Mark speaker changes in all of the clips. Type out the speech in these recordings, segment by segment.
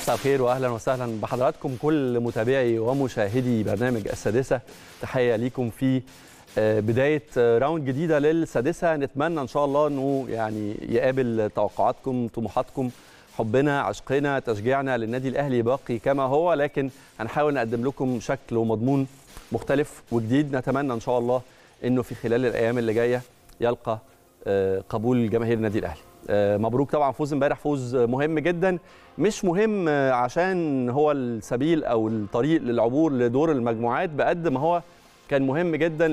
Speaker 1: مساء الخير واهلا وسهلا بحضراتكم كل متابعي ومشاهدي برنامج السادسه تحيه ليكم في آه، بدايه آه، راوند جديده للسادسه نتمنى ان شاء الله انه يعني يقابل توقعاتكم طموحاتكم حبنا عشقنا تشجيعنا للنادي الاهلي باقي كما هو لكن هنحاول نقدم لكم شكل ومضمون مختلف وجديد نتمنى ان شاء الله انه في خلال الايام اللي جايه يلقى آه، قبول جماهير النادي الاهلي آه، مبروك طبعا فوز امبارح فوز مهم جدا مش مهم آه، عشان هو السبيل او الطريق للعبور لدور المجموعات بقد ما هو كان مهم جدا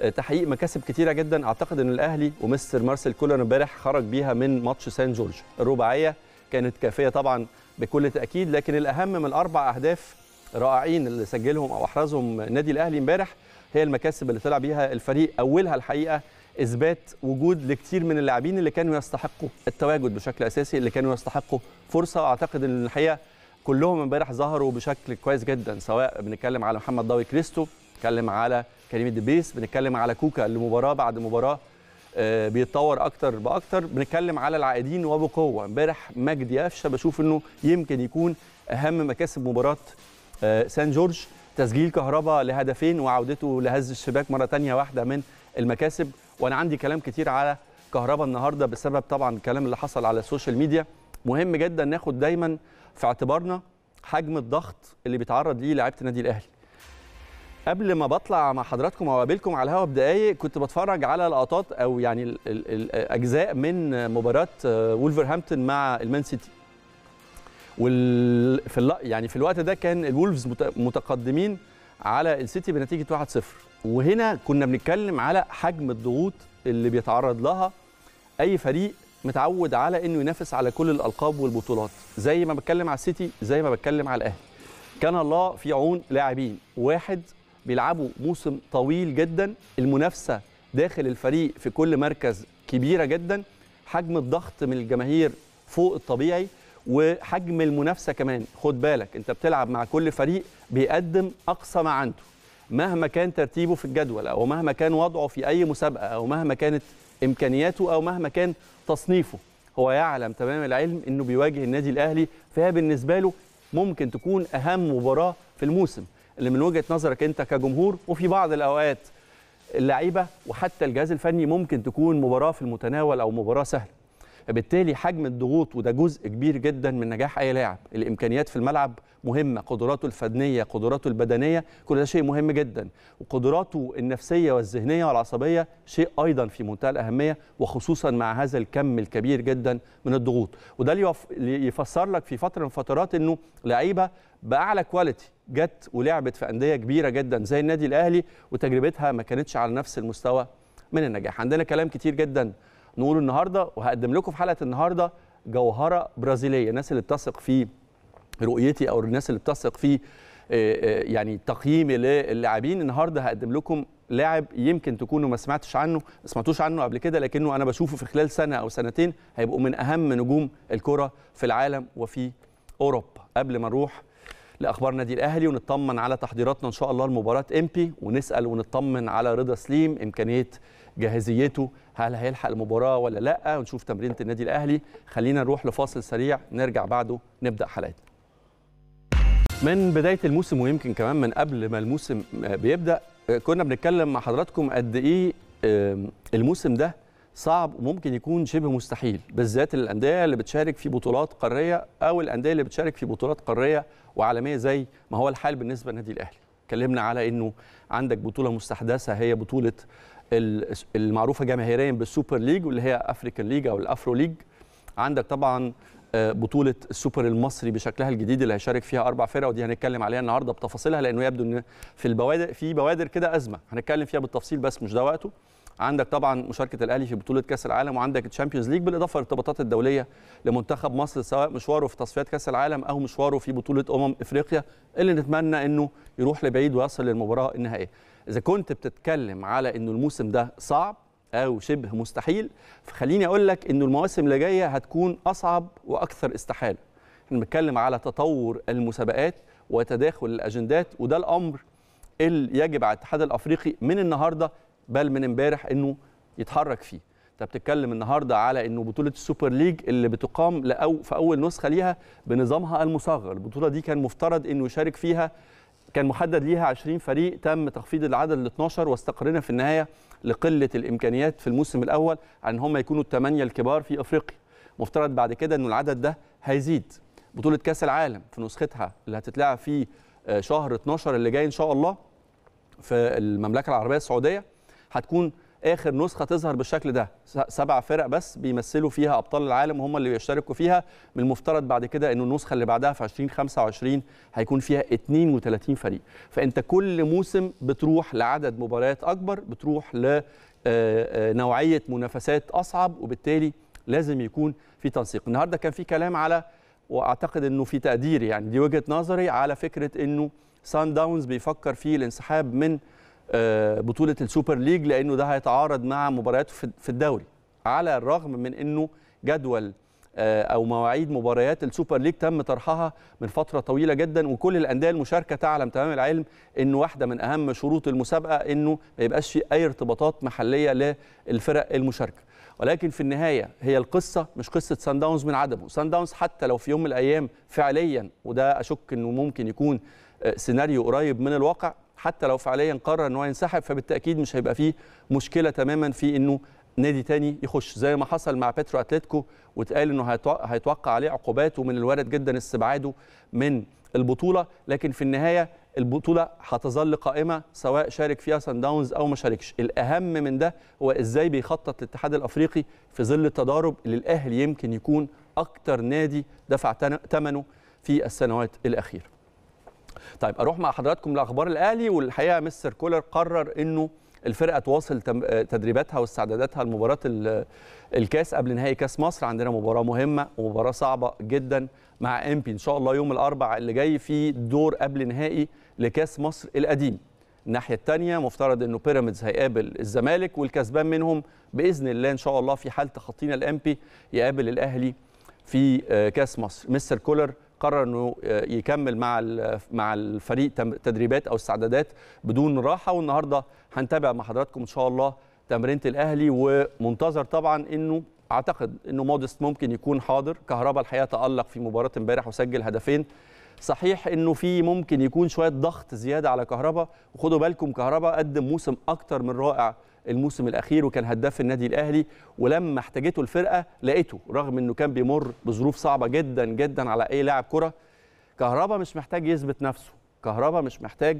Speaker 1: لتحقيق مكاسب كتيره جدا اعتقد ان الاهلي ومستر مارسيل كولر امبارح خرج بيها من ماتش سان جورج الرباعيه كانت كافيه طبعا بكل تاكيد لكن الاهم من الاربع اهداف رائعين اللي سجلهم او احرزهم النادي الاهلي امبارح هي المكاسب اللي طلع بيها الفريق اولها الحقيقه اثبات وجود لكتير من اللاعبين اللي كانوا يستحقوا التواجد بشكل اساسي اللي كانوا يستحقوا فرصه واعتقد ان الحقيقه كلهم امبارح ظهروا بشكل كويس جدا سواء بنتكلم على محمد ضوي كريستو بنتكلم على كريم الدبيس بنتكلم على كوكا اللي مباراه بعد مباراه آه، بيتطور اكتر باكتر بنتكلم على العائدين وبقوه امبارح مجدي قفشه بشوف انه يمكن يكون اهم مكاسب مباراه آه، سان جورج تسجيل كهربا لهدفين وعودته لهز الشباك مره ثانيه واحده من المكاسب وانا عندي كلام كتير على كهرباء النهارده بسبب طبعا الكلام اللي حصل على السوشيال ميديا مهم جدا ناخد دايما في اعتبارنا حجم الضغط اللي بيتعرض ليه لعيبه النادي الاهلي قبل ما بطلع مع حضراتكم او اقابلكم على الهواء بدقايق كنت بتفرج على لقطات او يعني الاجزاء من مباراه وولفرهامبتون مع المان سيتي وفي يعني في الوقت ده كان الولفز متقدمين على السيتي بنتيجه 1-0 وهنا كنا بنتكلم على حجم الضغوط اللي بيتعرض لها اي فريق متعود على انه ينافس على كل الالقاب والبطولات زي ما بتكلم على السيتي زي ما بتكلم على الاهلي كان الله في عون لاعبين واحد بيلعبوا موسم طويل جدا المنافسه داخل الفريق في كل مركز كبيره جدا حجم الضغط من الجماهير فوق الطبيعي وحجم المنافسه كمان خد بالك انت بتلعب مع كل فريق بيقدم اقصى ما عنده مهما كان ترتيبه في الجدول او مهما كان وضعه في اي مسابقه او مهما كانت امكانياته او مهما كان تصنيفه هو يعلم تمام العلم انه بيواجه النادي الاهلي فهي بالنسبه له ممكن تكون اهم مباراه في الموسم اللي من وجهه نظرك انت كجمهور وفي بعض الاوقات اللعيبه وحتى الجهاز الفني ممكن تكون مباراه في المتناول او مباراه سهله فبالتالي حجم الضغوط وده جزء كبير جدا من نجاح اي لاعب الامكانيات في الملعب مهمه قدراته الفنيه قدراته البدنيه كل ده شيء مهم جدا وقدراته النفسيه والذهنيه والعصبيه شيء ايضا في منتهى الاهميه وخصوصا مع هذا الكم الكبير جدا من الضغوط وده اللي يفسر لك في فتره من فترات انه لعيبه باعلى كواليتي جت ولعبت في انديه كبيره جدا زي النادي الاهلي وتجربتها ما كانتش على نفس المستوى من النجاح عندنا كلام كتير جدا نقول النهارده وهقدم لكم في حلقه النهارده جوهره برازيليه الناس اللي بتثق في رؤيتي او الناس اللي بتثق في آه، آه، يعني تقييمي للاعبين النهارده هقدم لكم لاعب يمكن تكونوا ما سمعتش عنه ما سمعتوش عنه قبل كده لكنه انا بشوفه في خلال سنه او سنتين هيبقوا من اهم نجوم الكره في العالم وفي اوروبا قبل ما نروح لاخبار نادي الاهلي ونطمن على تحضيراتنا ان شاء الله لمباراه امبي ونسال ونطمن على رضا سليم امكانيه جاهزيته هل هيلحق المباراه ولا لا ونشوف تمرينه النادي الاهلي خلينا نروح لفاصل سريع نرجع بعده نبدا حلقتنا من بدايه الموسم ويمكن كمان من قبل ما الموسم بيبدا كنا بنتكلم مع حضراتكم قد ايه الموسم ده صعب وممكن يكون شبه مستحيل بالذات الانديه اللي بتشارك في بطولات قاريه او الانديه اللي بتشارك في بطولات قاريه وعالميه زي ما هو الحال بالنسبه للنادي الاهلي اتكلمنا على انه عندك بطوله مستحدثه هي بطوله المعروفه جماهيريا بالسوبر ليج واللي هي افريكان ليج او الافرو ليج عندك طبعا آه، بطوله السوبر المصري بشكلها الجديد اللي هيشارك فيها اربع فرق ودي هنتكلم عليها النهارده بتفاصيلها لانه يبدو ان في البوادر في بوادر كده ازمه هنتكلم فيها بالتفصيل بس مش ده وقته عندك طبعا مشاركه الاهلي في بطوله كاس العالم وعندك الشامبيونز ليج بالاضافه للارتباطات الدوليه لمنتخب مصر سواء مشواره في تصفيات كاس العالم او مشواره في بطوله امم افريقيا اللي نتمنى انه يروح لبعيد ويصل للمباراه النهائيه اذا كنت بتتكلم على انه الموسم ده صعب او شبه مستحيل فخليني اقول لك انه المواسم اللي جايه هتكون اصعب واكثر استحاله احنا بنتكلم على تطور المسابقات وتداخل الاجندات وده الامر اللي يجب على الاتحاد الافريقي من النهارده بل من امبارح انه يتحرك فيه انت بتتكلم النهارده على انه بطوله السوبر ليج اللي بتقام لأو في اول نسخه ليها بنظامها المصغر البطوله دي كان مفترض انه يشارك فيها كان محدد ليها 20 فريق تم تخفيض العدد ل 12 واستقرينا في النهايه لقله الامكانيات في الموسم الاول عن هم يكونوا الثمانيه الكبار في افريقيا مفترض بعد كده انه العدد ده هيزيد بطوله كاس العالم في نسختها اللي هتتلعب في آه، شهر 12 اللي جاي ان شاء الله في المملكه العربيه السعوديه هتكون اخر نسخه تظهر بالشكل ده سبع فرق بس بيمثلوا فيها ابطال العالم وهم اللي بيشتركوا فيها من المفترض بعد كده ان النسخه اللي بعدها في 2025 هيكون فيها 32 فريق فانت كل موسم بتروح لعدد مباريات اكبر بتروح لنوعيه آه، آه، منافسات اصعب وبالتالي لازم يكون في تنسيق النهارده كان في كلام على واعتقد انه في تقدير يعني دي وجهه نظري على فكره انه سان داونز بيفكر في الانسحاب من آه، بطوله السوبر ليج لانه ده هيتعارض مع مبارياته في الدوري على الرغم من انه جدول آه، او مواعيد مباريات السوبر ليج تم طرحها من فتره طويله جدا وكل الانديه المشاركه تعلم تمام العلم أنه واحده من اهم شروط المسابقه انه ما يبقاش في اي ارتباطات محليه للفرق المشاركه ولكن في النهايه هي القصه مش قصه سان داونز من عدمه سان داونز حتى لو في يوم من الايام فعليا وده اشك انه ممكن يكون آه، سيناريو قريب من الواقع حتى لو فعليا قرر ان هو ينسحب فبالتاكيد مش هيبقى فيه مشكله تماما في انه نادي تاني يخش زي ما حصل مع بترو اتلتيكو واتقال انه هيتوقع عليه عقوبات ومن الوارد جدا استبعاده من البطوله لكن في النهايه البطوله هتظل قائمه سواء شارك فيها سان داونز او ما شاركش الاهم من ده هو ازاي بيخطط الاتحاد الافريقي في ظل التضارب اللي الاهلي يمكن يكون اكتر نادي دفع ثمنه في السنوات الاخيره طيب اروح مع حضراتكم لاخبار الاهلي والحقيقه مستر كولر قرر انه الفرقه تواصل تدريباتها واستعداداتها لمباراه الكاس قبل نهائي كاس مصر عندنا مباراه مهمه ومباراه صعبه جدا مع امبي ان شاء الله يوم الاربعاء اللي جاي في دور قبل نهائي لكاس مصر القديم الناحيه الثانيه مفترض انه بيراميدز هيقابل الزمالك والكسبان منهم باذن الله ان شاء الله في حال تخطينا الامبي يقابل الاهلي في آه، كاس مصر مستر كولر قرر انه آه، يكمل مع مع الفريق تدريبات او استعدادات بدون راحه والنهارده هنتابع مع حضراتكم ان شاء الله تمرينه الاهلي ومنتظر طبعا انه اعتقد انه مودست ممكن يكون حاضر كهربا الحقيقه تالق في مباراه امبارح وسجل هدفين صحيح انه في ممكن يكون شويه ضغط زياده على كهربا وخدوا بالكم كهربا قدم موسم اكتر من رائع الموسم الاخير وكان هداف النادي الاهلي ولما احتاجته الفرقه لقيته رغم انه كان بيمر بظروف صعبه جدا جدا على اي لاعب كره كهربا مش محتاج يثبت نفسه كهربا مش محتاج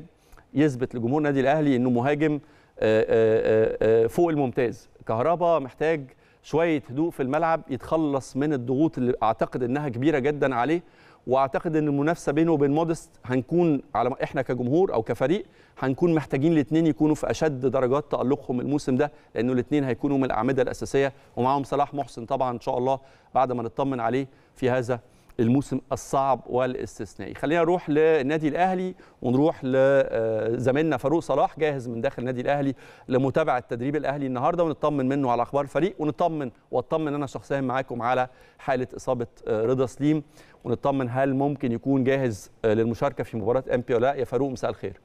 Speaker 1: يثبت لجمهور النادي الاهلي انه مهاجم آه، آه، آه، فوق الممتاز كهربا محتاج شويه هدوء في الملعب يتخلص من الضغوط اللي اعتقد انها كبيره جدا عليه واعتقد ان المنافسه بينه وبين مودست هنكون على احنا كجمهور او كفريق هنكون محتاجين الاثنين يكونوا في اشد درجات تالقهم الموسم ده لانه الاثنين هيكونوا من الاعمده الاساسيه ومعاهم صلاح محسن طبعا ان شاء الله بعد ما نطمن عليه في هذا الموسم الصعب والاستثنائي خلينا نروح للنادي الاهلي ونروح لزميلنا فاروق صلاح جاهز من داخل النادي الاهلي لمتابعه تدريب الاهلي النهارده ونطمن منه على اخبار الفريق ونطمن واطمن انا شخصيا معاكم على حاله اصابه رضا سليم ونطمن هل ممكن يكون جاهز للمشاركه في مباراه امبي ولا لا يا فاروق مساء الخير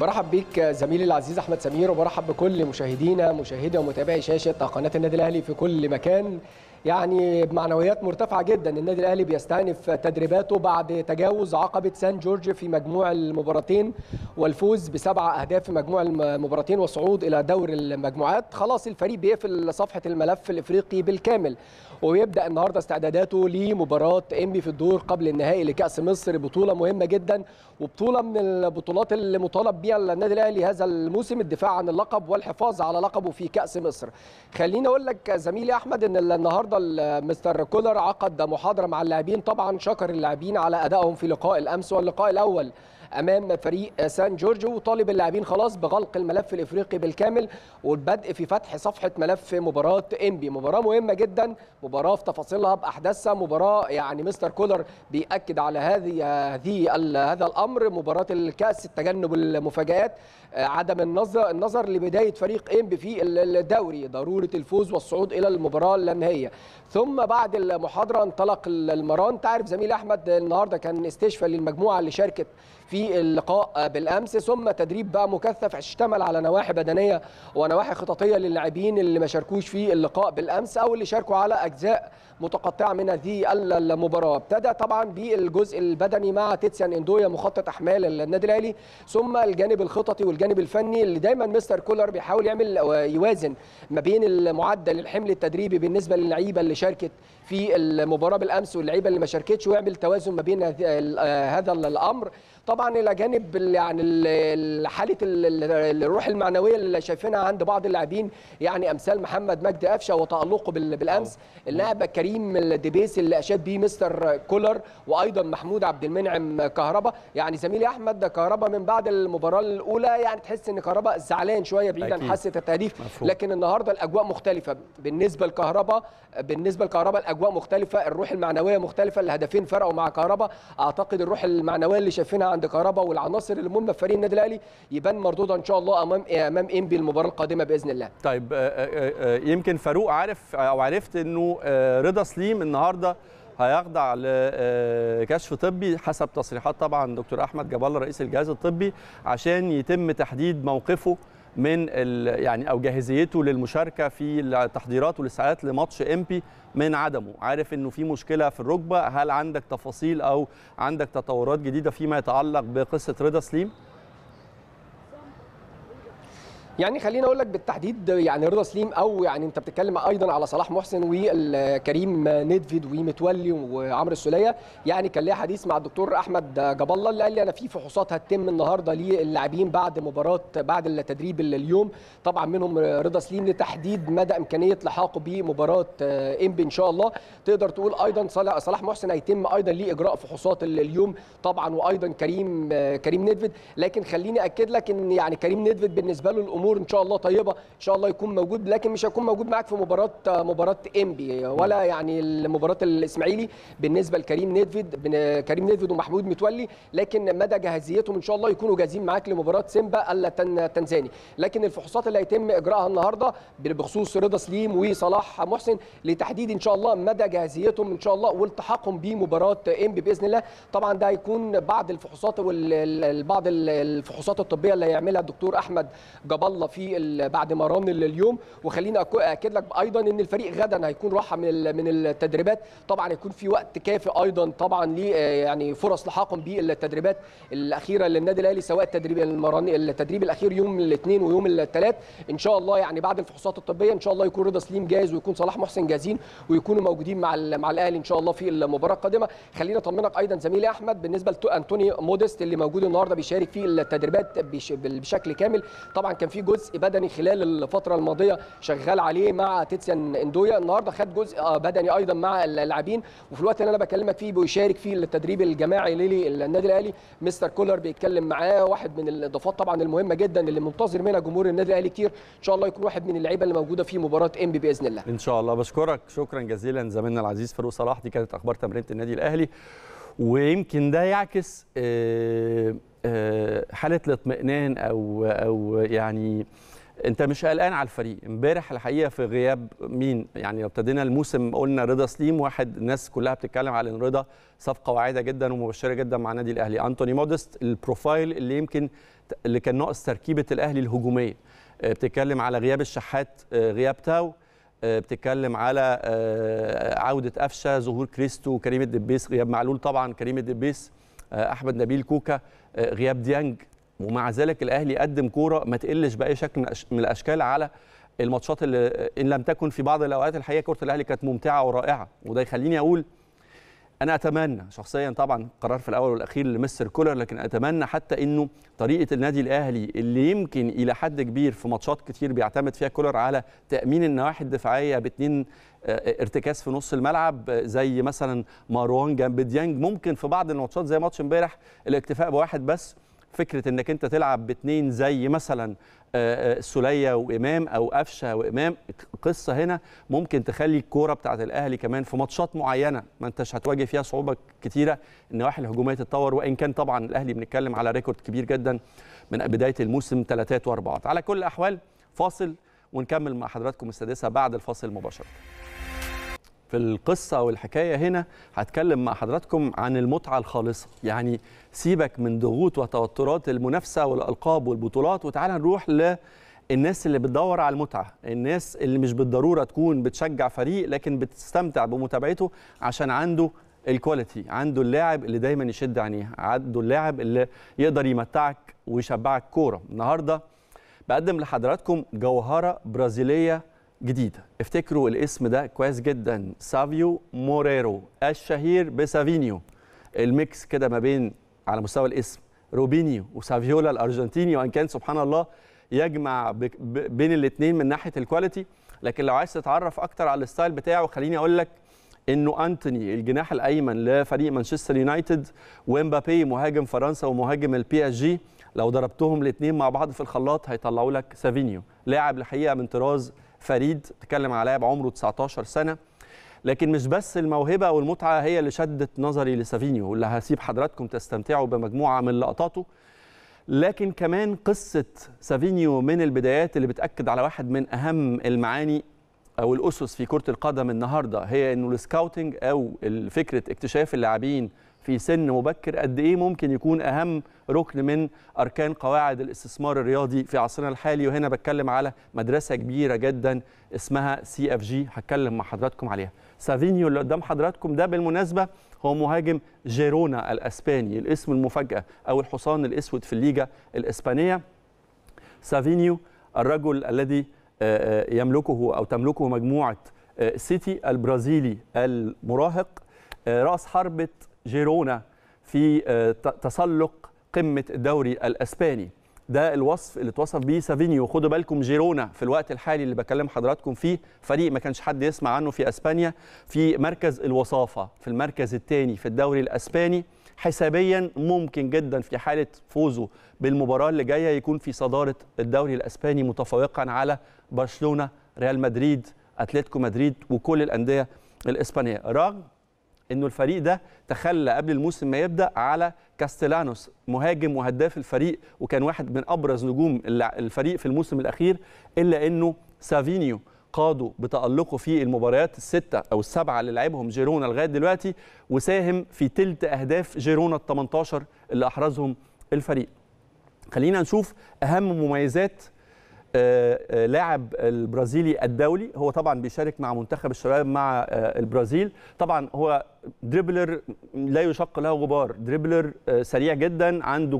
Speaker 2: برحب بيك زميلي العزيز احمد سمير وبرحب بكل مشاهدينا مشاهدي ومتابعي شاشه قناه النادي الاهلي في كل مكان يعني بمعنويات مرتفعه جدا النادي الاهلي بيستأنف تدريباته بعد تجاوز عقبه سان جورج في مجموع المباراتين والفوز بسبع اهداف في مجموع المباراتين وصعود الى دور المجموعات خلاص الفريق بيقفل صفحه الملف الافريقي بالكامل ويبدا النهارده استعداداته لمباراه انبي في الدور قبل النهائي لكاس مصر بطوله مهمه جدا وبطوله من البطولات اللي مطالب بيها النادي الاهلي هذا الموسم الدفاع عن اللقب والحفاظ على لقبه في كاس مصر خليني اقول لك زميلي احمد ان النهارده النهارده مستر كولر عقد محاضره مع اللاعبين طبعا شكر اللاعبين على ادائهم في لقاء الامس واللقاء الاول امام فريق سان جورجو وطالب اللاعبين خلاص بغلق الملف الافريقي بالكامل والبدء في فتح صفحه ملف مباراه انبي مباراه مهمه جدا مباراه في تفاصيلها باحداثها مباراه يعني مستر كولر بياكد على هذه هذه هذا الامر مباراه الكاس تجنب المفاجات آه، عدم النظر النظر لبدايه فريق انبي في الدوري ضروره الفوز والصعود الى المباراه النهائيه ثم بعد المحاضره انطلق المران تعرف زميل احمد النهارده كان استشفى للمجموعه اللي شاركت في اللقاء بالامس ثم تدريب بقى مكثف اشتمل على نواحي بدنيه ونواحي خططيه للاعبين اللي ما شاركوش في اللقاء بالامس او اللي شاركوا على اجزاء متقطعه من هذه المباراه ابتدى طبعا بالجزء البدني مع تيتسيان اندويا مخطط احمال النادي الاهلي ثم الجانب الخططي والجانب الفني اللي دايما مستر كولر بيحاول يعمل يوازن ما بين المعدل الحمل التدريبي بالنسبه للعيبه اللي شاركت في المباراه بالامس واللعيبه اللي ما شاركتش ويعمل توازن ما بين آه، هذا الامر طبعا الى جانب يعني حاله الروح المعنويه اللي شايفينها عند بعض اللاعبين يعني امثال محمد مجدي قفشه وتالقه بالامس اللاعب كريم الدبيس اللي اشاد بيه مستر كولر وايضا محمود عبد المنعم كهربا يعني زميلي احمد كهربا من بعد المباراه الاولى يعني تحس ان كهربا زعلان شويه بعيدا عن حاسه التهديف لكن النهارده الاجواء مختلفه بالنسبه لكهربا بالنسبه لكهربا الاجواء مختلفه الروح المعنويه مختلفه الهدفين فرقوا مع كهربا اعتقد الروح المعنويه اللي شايفينها عند كهربا والعناصر اللي مهمه في فريق النادي الاهلي يبان مردودها ان شاء الله امام إيه، امام انبي المباراه القادمه باذن الله.
Speaker 1: طيب آه، آه، آه، يمكن فاروق عارف او عرفت انه رضا سليم النهارده هيخضع لكشف طبي حسب تصريحات طبعا دكتور احمد الله رئيس الجهاز الطبي عشان يتم تحديد موقفه من يعني او جاهزيته للمشاركه في التحضيرات والاستعدادات لماتش امبي من عدمه عارف انه في مشكله في الركبه هل عندك تفاصيل او عندك تطورات جديده فيما يتعلق بقصه رضا سليم
Speaker 2: يعني خليني اقول لك بالتحديد يعني رضا سليم او يعني انت بتتكلم ايضا على صلاح محسن وكريم نيدفيد ومتولي وعمرو السوليه يعني كان ليا حديث مع الدكتور احمد جاب الله اللي قال لي انا في فحوصات هتتم النهارده للاعبين بعد مباراه بعد التدريب اليوم طبعا منهم رضا سليم لتحديد مدى امكانيه لحاقه بمباراه انبي ان شاء الله تقدر تقول ايضا صلاح محسن هيتم ايضا ليه اجراء فحوصات اليوم طبعا وايضا كريم كريم نيدفيد لكن خليني اكد لك ان يعني كريم نيدفيد بالنسبه له الامور ان شاء الله طيبه ان شاء الله يكون موجود لكن مش هيكون موجود معاك في مباراه مباراه انبي ولا يعني مباراه الاسماعيلي بالنسبه لكريم نيدفيد كريم نيدفيد ومحمود متولي لكن مدى جاهزيتهم ان شاء الله يكونوا جاهزين معاك لمباراه سيمبا التنزاني لكن الفحوصات اللي هيتم اجراءها النهارده بخصوص رضا سليم وصلاح محسن لتحديد ان شاء الله مدى جاهزيتهم ان شاء الله والتحاقهم بمباراه انبي باذن الله طبعا ده هيكون بعد الفحوصات وبعض الفحوصات الطبيه اللي هيعملها الدكتور احمد جبل الله في بعد ما رامن اليوم وخليني اكد لك ايضا ان الفريق غدا هيكون راحه من من التدريبات طبعا هيكون في وقت كافي ايضا طبعا لي آه، يعني فرص لحاقهم بالتدريبات الاخيره للنادي الاهلي سواء التدريب المراني التدريب الاخير يوم الاثنين ويوم الثلاث ان شاء الله يعني بعد الفحوصات الطبيه ان شاء الله يكون رضا سليم جاهز ويكون صلاح محسن جاهزين ويكونوا موجودين مع مع الاهلي ان شاء الله في المباراه القادمه خلينا اطمنك ايضا زميلي احمد بالنسبه لانتوني موديست اللي موجود النهارده بيشارك في التدريبات بشكل كامل طبعا كان في في جزء بدني خلال الفتره الماضيه شغال عليه مع تيتسيان اندويا النهارده خد جزء آه، بدني ايضا مع اللاعبين وفي الوقت اللي انا بكلمك فيه بيشارك فيه التدريب الجماعي للنادي الاهلي مستر كولر بيتكلم معاه واحد من الاضافات طبعا المهمه جدا اللي منتظر منها جمهور النادي الاهلي كتير ان شاء الله يكون واحد من اللعيبه اللي موجوده في مباراه ام باذن الله
Speaker 1: ان شاء الله بشكرك شكرا جزيلا زميلنا العزيز فاروق صلاح دي كانت اخبار تمرينه النادي الاهلي ويمكن ده يعكس آه، آه، حاله الاطمئنان او او يعني انت مش قلقان على الفريق امبارح الحقيقه في غياب مين يعني ابتدينا الموسم قلنا رضا سليم واحد الناس كلها بتتكلم على ان رضا صفقه واعده جدا ومبشره جدا مع النادي الاهلي انتوني مودست البروفايل اللي يمكن اللي كان ناقص تركيبه الاهلي الهجوميه آه، بتتكلم على غياب الشحات آه، غياب تاو بتتكلم على عوده قفشه ظهور كريستو كريم الدبيس غياب معلول طبعا كريم الدبيس احمد نبيل كوكا آه، غياب ديانج ومع ذلك الاهلي قدم كوره ما تقلش باي شكل من الاشكال على الماتشات اللي آه، ان لم تكن في بعض الاوقات الحقيقه كره الاهلي كانت ممتعه ورائعه وده يخليني اقول انا اتمنى شخصيا طبعا قرار في الاول والاخير لمستر كولر لكن اتمنى حتى انه طريقه النادي الاهلي اللي يمكن الى حد كبير في ماتشات كتير بيعتمد فيها كولر على تامين النواحي الدفاعيه باتنين آه، آه، ارتكاز في نص الملعب آه، زي مثلا مروان جنب ديانج ممكن في بعض الماتشات زي ماتش امبارح الاكتفاء بواحد بس فكره انك انت تلعب باتنين زي مثلا آه، آه، سوليه وامام او قفشه وامام قصه هنا ممكن تخلي الكوره بتاعه الاهلي كمان في ماتشات معينه ما انتش هتواجه فيها صعوبه كتيره النواحي الهجوميه تتطور وان كان طبعا الاهلي بنتكلم على ريكورد كبير جدا من بدايه الموسم ثلاثات واربعات على كل الاحوال فاصل ونكمل مع حضراتكم السادسه بعد الفاصل مباشره في القصه والحكايه هنا هتكلم مع حضراتكم عن المتعه الخالصه يعني سيبك من ضغوط وتوترات المنافسه والالقاب والبطولات وتعالى نروح للناس اللي بتدور على المتعه الناس اللي مش بالضروره تكون بتشجع فريق لكن بتستمتع بمتابعته عشان عنده الكواليتي عنده اللاعب اللي دايما يشد عينيه عنده اللاعب اللي يقدر يمتعك ويشبعك كوره النهارده بقدم لحضراتكم جوهره برازيليه جديدة افتكروا الاسم ده كويس جدا سافيو موريرو الشهير بسافينيو الميكس كده ما بين على مستوى الاسم روبينيو وسافيولا الارجنتيني وان كان سبحان الله يجمع بين الاثنين من ناحيه الكواليتي لكن لو عايز تتعرف اكتر على الستايل بتاعه خليني اقول لك انه انتوني الجناح الايمن لفريق مانشستر يونايتد ومبابي مهاجم فرنسا ومهاجم البي اس جي لو ضربتهم الاثنين مع بعض في الخلاط هيطلعوا لك سافينيو لاعب الحقيقه من طراز فريد تكلم على لاعب عمره 19 سنه لكن مش بس الموهبه والمتعه هي اللي شدت نظري لسافينيو واللي هسيب حضراتكم تستمتعوا بمجموعه من لقطاته لكن كمان قصه سافينيو من البدايات اللي بتاكد على واحد من اهم المعاني او الاسس في كره القدم النهارده هي انه السكاوتنج او فكره اكتشاف اللاعبين في سن مبكر قد ايه ممكن يكون اهم ركن من اركان قواعد الاستثمار الرياضي في عصرنا الحالي وهنا بتكلم على مدرسه كبيره جدا اسمها سي اف جي هتكلم مع حضراتكم عليها سافينيو اللي قدام حضراتكم ده بالمناسبه هو مهاجم جيرونا الاسباني الاسم المفاجاه او الحصان الاسود في الليجا الاسبانيه سافينيو الرجل الذي آه، آه، يملكه او تملكه مجموعه آه، سيتي البرازيلي المراهق راس حربه جيرونا في تسلق قمه الدوري الاسباني ده الوصف اللي اتوصف بيه سافينيو خدوا بالكم جيرونا في الوقت الحالي اللي بكلم حضراتكم فيه فريق ما كانش حد يسمع عنه في اسبانيا في مركز الوصافه في المركز الثاني في الدوري الاسباني حسابيا ممكن جدا في حاله فوزه بالمباراه اللي جايه يكون في صداره الدوري الاسباني متفوقا على برشلونه ريال مدريد اتلتيكو مدريد وكل الانديه الاسبانيه رغم انه الفريق ده تخلى قبل الموسم ما يبدا على كاستيلانوس مهاجم وهداف الفريق وكان واحد من ابرز نجوم الفريق في الموسم الاخير الا انه سافينيو قادوا بتألقه في المباريات الستة أو السبعة اللي لعبهم جيرونا لغاية دلوقتي وساهم في تلت أهداف جيرونا ال 18 اللي أحرزهم الفريق خلينا نشوف أهم مميزات آه، آه، لاعب البرازيلي الدولي هو طبعا بيشارك مع منتخب الشباب مع آه، البرازيل طبعا هو دريبلر لا يشق له غبار دريبلر سريع جدا عنده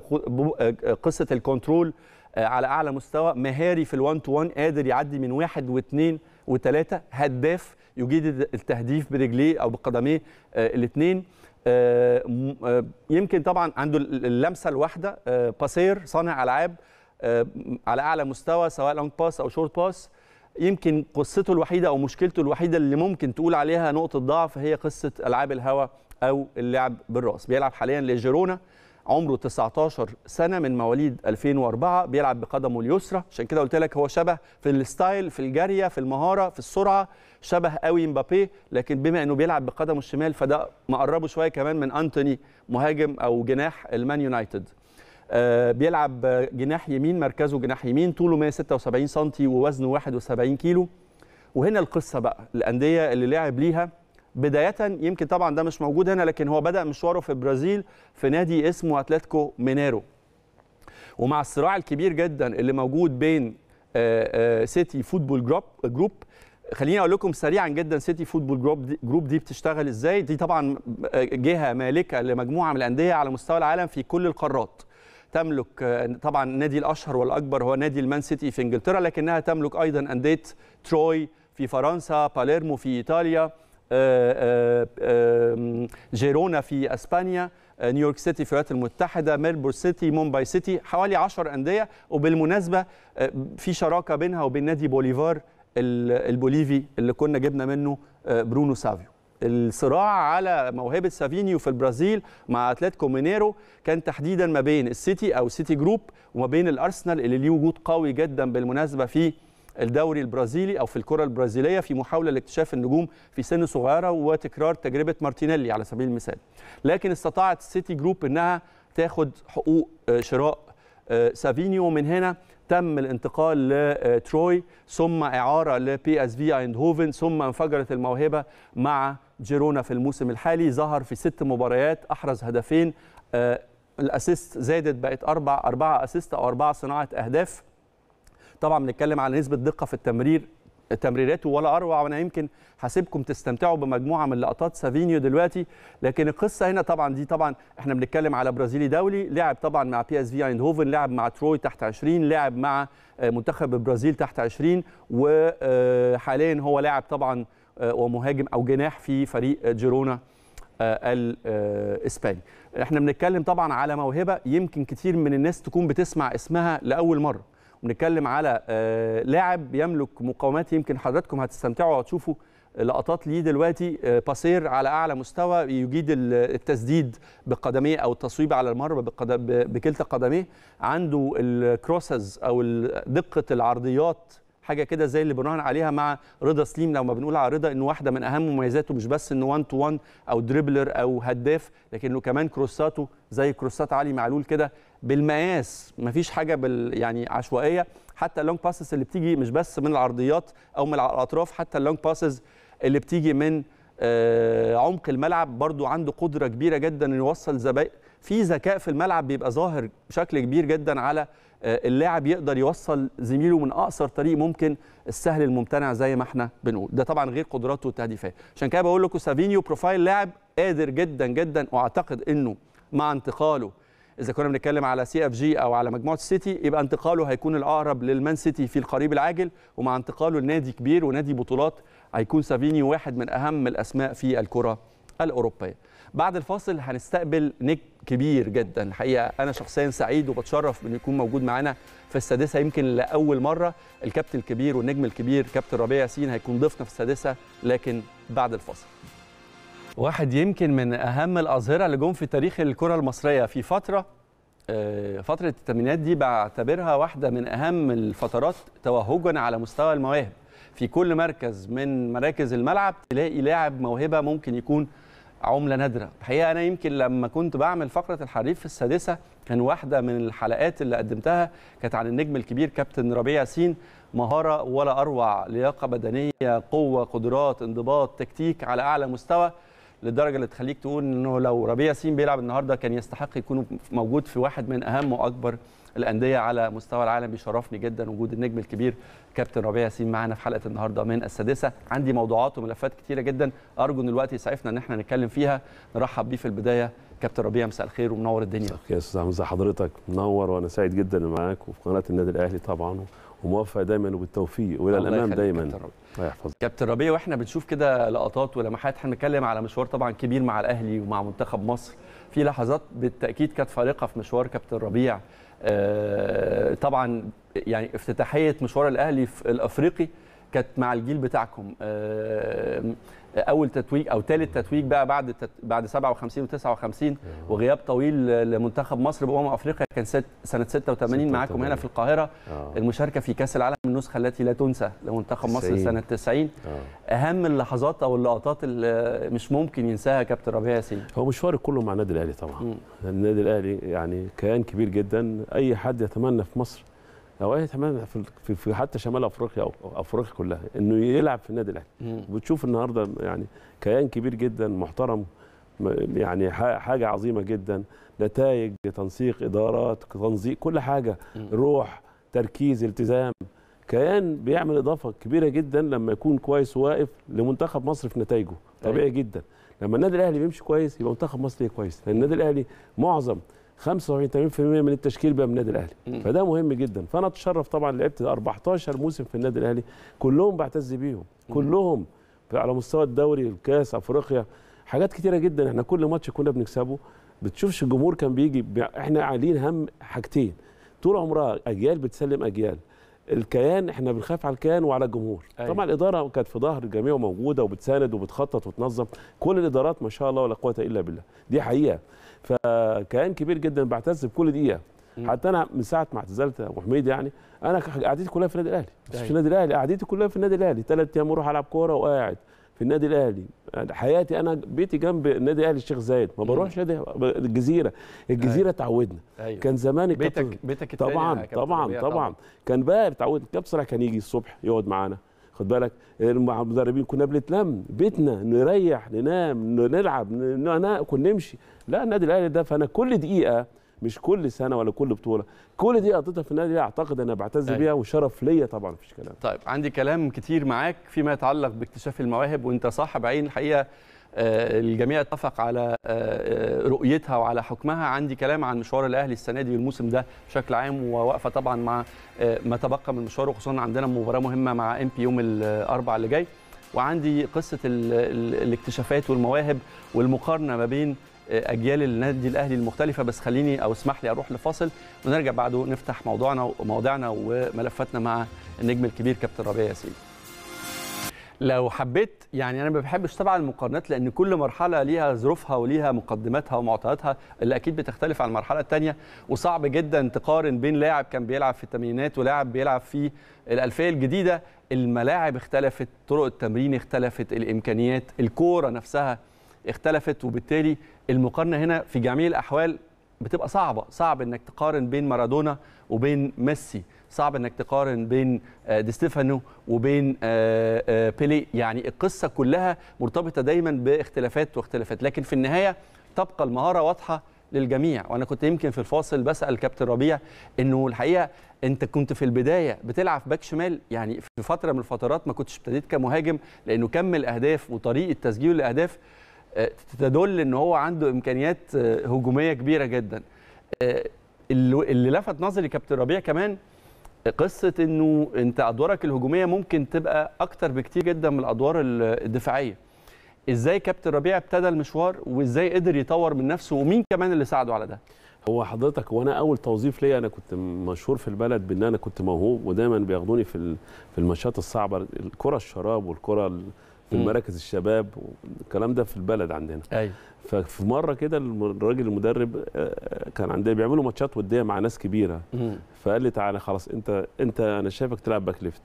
Speaker 1: قصه الكنترول على اعلى مستوى مهاري في ال1 تو 1 قادر يعدي من واحد واثنين وثلاثه هداف يجيد التهديف برجليه او بقدميه الاثنين يمكن طبعا عنده اللمسه الواحده باسير صانع العاب آه، على اعلى مستوى سواء لونج باس او شورت باس يمكن قصته الوحيده او مشكلته الوحيده اللي ممكن تقول عليها نقطه ضعف هي قصه العاب الهواء او اللعب بالراس بيلعب حاليا لجيرونا عمره 19 سنه من مواليد 2004 بيلعب بقدمه اليسرى عشان كده قلت لك هو شبه في الستايل في الجاريه في المهاره في السرعه شبه قوي مبابي لكن بما انه بيلعب بقدمه الشمال فده مقربه شويه كمان من انتوني مهاجم او جناح المان يونايتد آه، بيلعب جناح يمين مركزه جناح يمين طوله 176 سم ووزنه 71 كيلو وهنا القصه بقى الانديه اللي لعب ليها بدايه يمكن طبعا ده مش موجود هنا لكن هو بدا مشواره في البرازيل في نادي اسمه اتلتيكو مينيرو ومع الصراع الكبير جدا اللي موجود بين آه، آه، سيتي فوتبول جروب خليني اقول لكم سريعا جدا سيتي فوتبول جروب دي, جروب دي بتشتغل ازاي دي طبعا جهه مالكه لمجموعه من الانديه على مستوى العالم في كل القارات تملك طبعا النادي الاشهر والاكبر هو نادي المان سيتي في انجلترا لكنها تملك ايضا انديه تروي في فرنسا باليرمو في ايطاليا آه، آه، جيرونا في اسبانيا آه، نيويورك سيتي في الولايات المتحده ميلبورن سيتي مومباي سيتي حوالي 10 انديه وبالمناسبه في شراكه بينها وبين نادي بوليفار البوليفي اللي كنا جبنا منه برونو سافيو الصراع على موهبه سافينيو في البرازيل مع اتلتيكو مينيرو كان تحديدا ما بين السيتي او سيتي جروب وما بين الارسنال اللي ليه وجود قوي جدا بالمناسبه في الدوري البرازيلي او في الكره البرازيليه في محاوله لاكتشاف النجوم في سن صغيره وتكرار تجربه مارتينيلي على سبيل المثال لكن استطاعت السيتي جروب انها تاخد حقوق آه، شراء آه، سافينيو من هنا تم الانتقال لتروي ثم اعاره لبي اس في ايندهوفن ثم انفجرت الموهبه مع جيرونا في الموسم الحالي ظهر في ست مباريات احرز هدفين آه، الاسيست زادت بقت اربع اربعه اسيست او اربعه صناعه اهداف طبعا بنتكلم على نسبه دقه في التمرير تمريراته ولا اروع وانا يمكن هسيبكم تستمتعوا بمجموعه من لقطات سافينيو دلوقتي لكن القصه هنا طبعا دي طبعا احنا بنتكلم على برازيلي دولي لعب طبعا مع بي اس في ايندهوفن لعب مع تروي تحت 20 لعب مع آه، منتخب البرازيل تحت 20 وحاليا آه، هو لاعب طبعا آه، ومهاجم او جناح في فريق جيرونا الاسباني احنا بنتكلم طبعا على موهبه يمكن كتير من الناس تكون بتسمع اسمها لاول مره بنتكلم على آه، لاعب يملك مقاومات يمكن حضراتكم هتستمتعوا وهتشوفوا لقطات ليه دلوقتي آه، باسير على اعلى مستوى يجيد التسديد بقدميه او التصويب على المرمى بكلتا قدميه عنده الكروسز او دقه العرضيات حاجه كده زي اللي بنراهن عليها مع رضا سليم لما بنقول على رضا انه واحده من اهم مميزاته مش بس انه 1 تو 1 او دريبلر او هداف لكنه كمان كروساته زي كروسات علي معلول كده بالمقاس مفيش حاجه بال يعني عشوائيه حتى اللونج باسز اللي بتيجي مش بس من العرضيات او من الاطراف حتى اللونج باسز اللي بتيجي من آه، عمق الملعب برضو عنده قدره كبيره جدا انه يوصل زبائن في ذكاء في الملعب بيبقى ظاهر بشكل كبير جدا على آه، اللاعب يقدر يوصل زميله من اقصر طريق ممكن السهل الممتنع زي ما احنا بنقول ده طبعا غير قدراته التهديفيه عشان كده بقول لكم سافينيو بروفايل لاعب قادر جدا جدا واعتقد انه مع انتقاله اذا كنا بنتكلم على سي اف جي او على مجموعه السيتي يبقى انتقاله هيكون الاقرب للمان سيتي في القريب العاجل ومع انتقاله لنادي كبير ونادي بطولات هيكون سافينيو واحد من اهم الاسماء في الكره الاوروبيه بعد الفاصل هنستقبل نجم كبير جدا الحقيقه انا شخصيا سعيد وبتشرف ان يكون موجود معانا في السادسه يمكن لاول مره الكابتن الكبير والنجم الكبير كابتن ربيع ياسين هيكون ضيفنا في السادسه لكن بعد الفاصل واحد يمكن من اهم الاظهره اللي جم في تاريخ الكره المصريه في فتره آه، فتره الثمانينات دي بعتبرها واحده من اهم الفترات توهجا على مستوى المواهب في كل مركز من مراكز الملعب تلاقي لاعب موهبه ممكن يكون عمله نادره الحقيقه انا يمكن لما كنت بعمل فقره الحريف في السادسه كان واحده من الحلقات اللي قدمتها كانت عن النجم الكبير كابتن ربيع ياسين مهاره ولا اروع لياقه بدنيه قوه قدرات انضباط تكتيك على اعلى مستوى للدرجه اللي تخليك تقول انه لو ربيع ياسين بيلعب النهارده كان يستحق يكون موجود في واحد من اهم واكبر الانديه على مستوى العالم بيشرفني جدا وجود النجم الكبير كابتن ربيع ياسين معانا في حلقه النهارده من السادسه عندي موضوعات وملفات كتيره جدا ارجو ان الوقت يسعفنا ان احنا نتكلم فيها نرحب بيه في البدايه كابتن ربيع مساء الخير ومنور الدنيا
Speaker 3: مساء الخير يا استاذ حضرتك منور وانا سعيد جدا معاك وفي قناه النادي الاهلي طبعا وموفق دايما وبالتوفيق والى الامام دايما الله يحفظك
Speaker 1: كابتن ربيع واحنا بنشوف كده لقطات ولمحات هنتكلم على مشوار طبعا كبير مع الاهلي ومع منتخب مصر في لحظات بالتاكيد كانت فارقه في مشوار كابتن ربيع آه، طبعا يعني افتتاحيه مشوار الاهلي الافريقي كانت مع الجيل بتاعكم آه اول تتويج او ثالث تتويج بقى بعد تت... بعد 57 و59 آه. وغياب طويل لمنتخب مصر بامم افريقيا كان ست... سنه 86 معاكم هنا في القاهره أوه. المشاركه في كاس العالم النسخه التي لا تنسى لمنتخب مصر سنه 90 آه. اهم اللحظات او اللقطات اللي مش ممكن ينساها كابتن
Speaker 3: ربيع ياسين هو مشوارك كله مع النادي الاهلي طبعا النادي الاهلي يعني كيان كبير جدا اي حد يتمنى في مصر اي تمام في, في حتى شمال افريقيا او افريقيا كلها انه يلعب في النادي الاهلي بتشوف النهارده يعني كيان كبير جدا محترم يعني حاجه عظيمه جدا نتائج تنسيق ادارات تنظيم كل حاجه روح تركيز التزام كيان بيعمل اضافه كبيره جدا لما يكون كويس واقف لمنتخب مصر في نتائجه طبيعي أيوة. جدا لما النادي الاهلي بيمشي كويس يبقى منتخب مصر كويس لان النادي الاهلي معظم 75% من التشكيل بقى من النادي الاهلي فده مهم جدا فانا اتشرف طبعا لعبت 14 موسم في النادي الاهلي كلهم بعتز بيهم كلهم على مستوى الدوري الكاس افريقيا حاجات كتيره جدا احنا كل ماتش كنا بنكسبه بتشوفش الجمهور كان بيجي احنا عالين هم حاجتين طول عمرها اجيال بتسلم اجيال الكيان احنا بنخاف على الكيان وعلى الجمهور أيوة. طبعا الاداره كانت في ظهر الجميع وموجوده وبتساند وبتخطط وتنظم كل الادارات ما شاء الله ولا قوه الا بالله دي حقيقه فكيان كبير جدا بعتز بكل دقيقه حتى انا من ساعه ما اعتزلت ابو حميد يعني انا قعدتي كلها في النادي الاهلي مش في النادي الاهلي قعدتي كلها في النادي الاهلي ثلاث ايام اروح العب كوره وقاعد في النادي الاهلي حياتي انا بيتي جنب النادي الاهلي الشيخ زايد ما بروحش نادي الجزيره الجزيره أيوة. تعودنا أيوة. كان زمان بيتك بيتك طبعا طبعا, طبعا كان بقى تعودنا كابتن صلاح كان يجي الصبح يقعد معانا خد بالك مع المدربين كنا بنتلم بيتنا نريح ننام نلعب ناكل نمشي لا النادي الاهلي ده فانا كل دقيقه مش كل سنه ولا كل بطوله كل دي قضيتها في النادي اعتقد انا بعتز أيه. بيها وشرف ليا طبعا مفيش كلام طيب عندي كلام
Speaker 1: كتير معاك فيما يتعلق باكتشاف المواهب وانت صاحب عين الحقيقه آه، الجميع اتفق على آه، آه، رؤيتها وعلى حكمها عندي كلام عن مشوار الاهلي السنه دي والموسم ده بشكل عام وواقفه طبعا مع ما تبقى من مشوار وخصوصا عندنا مباراه مهمه مع ام بي يوم الاربعاء اللي جاي وعندي قصه الاكتشافات والمواهب والمقارنه ما بين اجيال النادي الاهلي المختلفه بس خليني او اسمح لي اروح لفاصل ونرجع بعده نفتح موضوعنا ومواضيعنا وملفاتنا مع النجم الكبير كابتن ربيع ياسين لو حبيت يعني انا ما بحبش طبعا المقارنات لان كل مرحله ليها ظروفها وليها مقدماتها ومعطياتها اللي اكيد بتختلف عن المرحله الثانيه وصعب جدا تقارن بين لاعب كان بيلعب في الثمانينات ولاعب بيلعب في الالفيه الجديده الملاعب اختلفت طرق التمرين اختلفت الامكانيات الكوره نفسها اختلفت وبالتالي المقارنه هنا في جميع الاحوال بتبقى صعبه صعب انك تقارن بين مارادونا وبين ميسي صعب انك تقارن بين آه، دي ستيفانو وبين آه، آه، بيلي يعني القصه كلها مرتبطه دايما باختلافات واختلافات لكن في النهايه تبقى المهاره واضحه للجميع وانا كنت يمكن في الفاصل بسال كابتن ربيع انه الحقيقه انت كنت في البدايه بتلعب باك شمال يعني في فتره من الفترات ما كنتش ابتديت كمهاجم لانه كم الاهداف وطريقه تسجيل الاهداف تدل ان هو عنده امكانيات هجوميه كبيره جدا اللي لفت نظري كابتن ربيع كمان قصه انه انت ادوارك الهجوميه ممكن تبقى اكتر بكتير جدا من الادوار الدفاعيه ازاي كابتن ربيع ابتدى المشوار
Speaker 3: وازاي قدر يطور من نفسه ومين كمان اللي ساعده على ده هو حضرتك وانا اول توظيف ليا انا كنت مشهور في البلد بان انا كنت موهوب ودايما بياخدوني في في الماتشات الصعبه الكره الشراب والكره في مراكز الشباب والكلام ده في البلد عندنا أيوة. ففي مره كده الراجل المدرب آه، آه، كان عندنا بيعملوا ماتشات وديه مع ناس كبيره مم. فقال لي تعالى خلاص انت انت انا شايفك تلعب باك ليفت